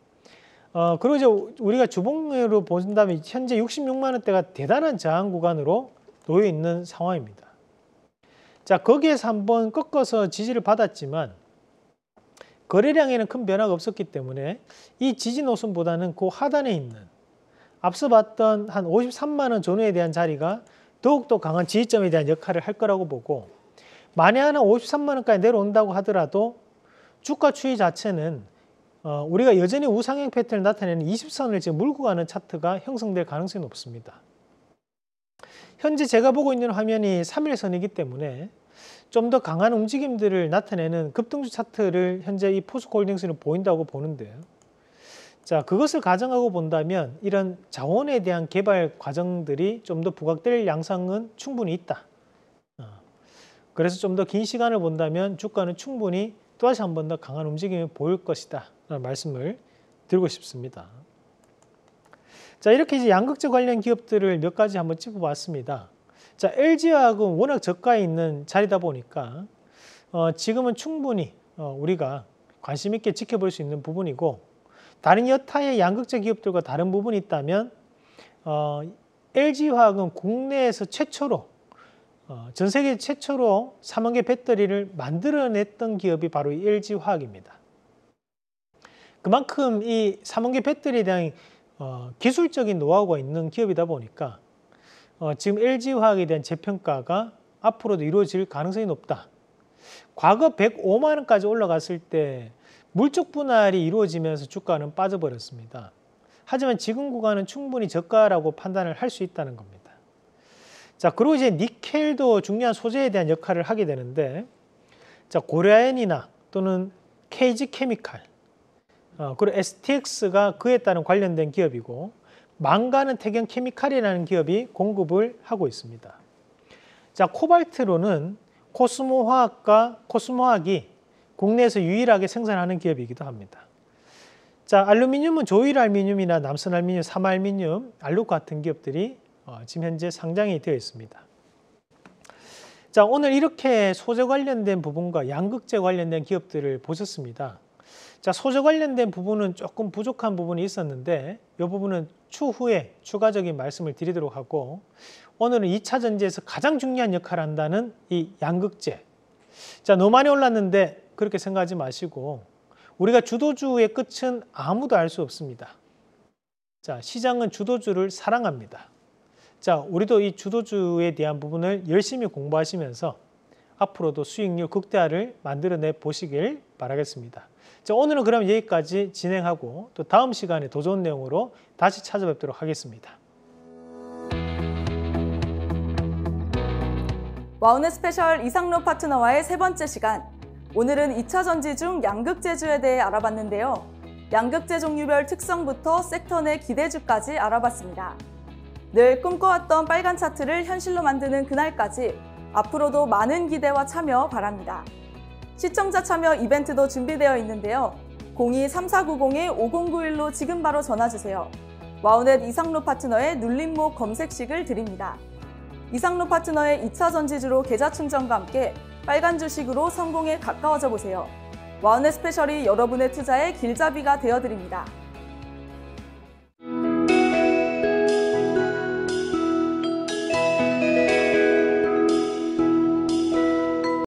어, 그리고 이제 우리가 주봉으로 본다면 현재 66만 원대가 대단한 저항 구간으로 놓여 있는 상황입니다. 자, 거기에서 한번 꺾어서 지지를 받았지만 거래량에는 큰 변화가 없었기 때문에 이 지지 노선보다는 그 하단에 있는 앞서 봤던 한 53만 원 전후에 대한 자리가 더욱더 강한 지지점에 대한 역할을 할 거라고 보고 만에 하나 53만 원까지 내려온다고 하더라도 주가 추이 자체는 어, 우리가 여전히 우상향 패턴을 나타내는 20선을 지금 물고 가는 차트가 형성될 가능성이 높습니다. 현재 제가 보고 있는 화면이 3일선이기 때문에 좀 더 강한 움직임들을 나타내는 급등주 차트를 현재 이포스코딩스는 보인다고 보는데요. 자, 그것을 가정하고 본다면 이런 자원에 대한 개발 과정들이 좀 더 부각될 양상은 충분히 있다. 어, 그래서 좀 더 긴 시간을 본다면 주가는 충분히 또다시 한 번 더 강한 움직임이 보일 것이다. 어, 말씀을 드리고 싶습니다. 자, 이렇게 이제 양극재 관련 기업들을 몇 가지 한번 짚어봤습니다. 자, LG화학은 워낙 저가에 있는 자리다 보니까 어, 지금은 충분히 어, 우리가 관심 있게 지켜볼 수 있는 부분이고 다른 여타의 양극재 기업들과 다른 부분이 있다면 어, LG화학은 국내에서 최초로 어, 전 세계 최초로 삼원계 배터리를 만들어냈던 기업이 바로 LG화학입니다. 그만큼 이3원계 배터리에 대한 어, 기술적인 노하우가 있는 기업이다 보니까 어, 지금 LG화학에 대한 재평가가 앞으로도 이루어질 가능성이 높다. 과거 105만 원까지 올라갔을 때 물적 분할이 이루어지면서 주가는 빠져버렸습니다. 하지만 지금 구간은 충분히 저가라고 판단을 할 수 있다는 겁니다. 자, 그리고 이제 니켈도 중요한 소재에 대한 역할을 하게 되는데 자, 고려아연이나 또는 케이지 케미칼 어, 그리고 STX가 그에 따른 관련된 기업이고 망가는 태경 케미칼이라는 기업이 공급을 하고 있습니다. 자, 코발트로는 코스모화학과 코스모화학이 국내에서 유일하게 생산하는 기업이기도 합니다. 자, 알루미늄은 조일 알미늄이나 남선 알미늄, 삼알미늄, 알루 같은 기업들이 어, 지금 현재 상장이 되어 있습니다. 자, 오늘 이렇게 소재 관련된 부분과 양극재 관련된 기업들을 보셨습니다. 자, 소재 관련된 부분은 조금 부족한 부분이 있었는데 이 부분은 추후에 추가적인 말씀을 드리도록 하고 오늘은 2차 전지에서 가장 중요한 역할을 한다는 이 양극재 자, 너무 많이 올랐는데 그렇게 생각하지 마시고 우리가 주도주의 끝은 아무도 알 수 없습니다. 자, 시장은 주도주를 사랑합니다. 자, 우리도 이 주도주에 대한 부분을 열심히 공부하시면서 앞으로도 수익률 극대화를 만들어내 보시길 바라겠습니다. 자, 오늘은 그럼 여기까지 진행하고 또 다음 시간에 도전 내용으로 다시 찾아뵙도록 하겠습니다. 와우넷 스페셜 이상로 파트너와의 세 번째 시간. 오늘은 2차 전지 중 양극재주에 대해 알아봤는데요. 양극재 종류별 특성부터 섹터 내 기대주까지 알아봤습니다. 늘 꿈꿔왔던 빨간 차트를 현실로 만드는 그날까지 앞으로도 많은 기대와 참여 바랍니다. 시청자 참여 이벤트도 준비되어 있는데요. 02-3490-5091로 지금 바로 전화주세요. 와우넷 이상로 파트너의 눌림목 검색식을 드립니다. 이상로 파트너의 2차 전지주로 계좌 충전과 함께 빨간 주식으로 성공에 가까워져 보세요. 와우넷 스페셜이 여러분의 투자의 길잡이가 되어드립니다.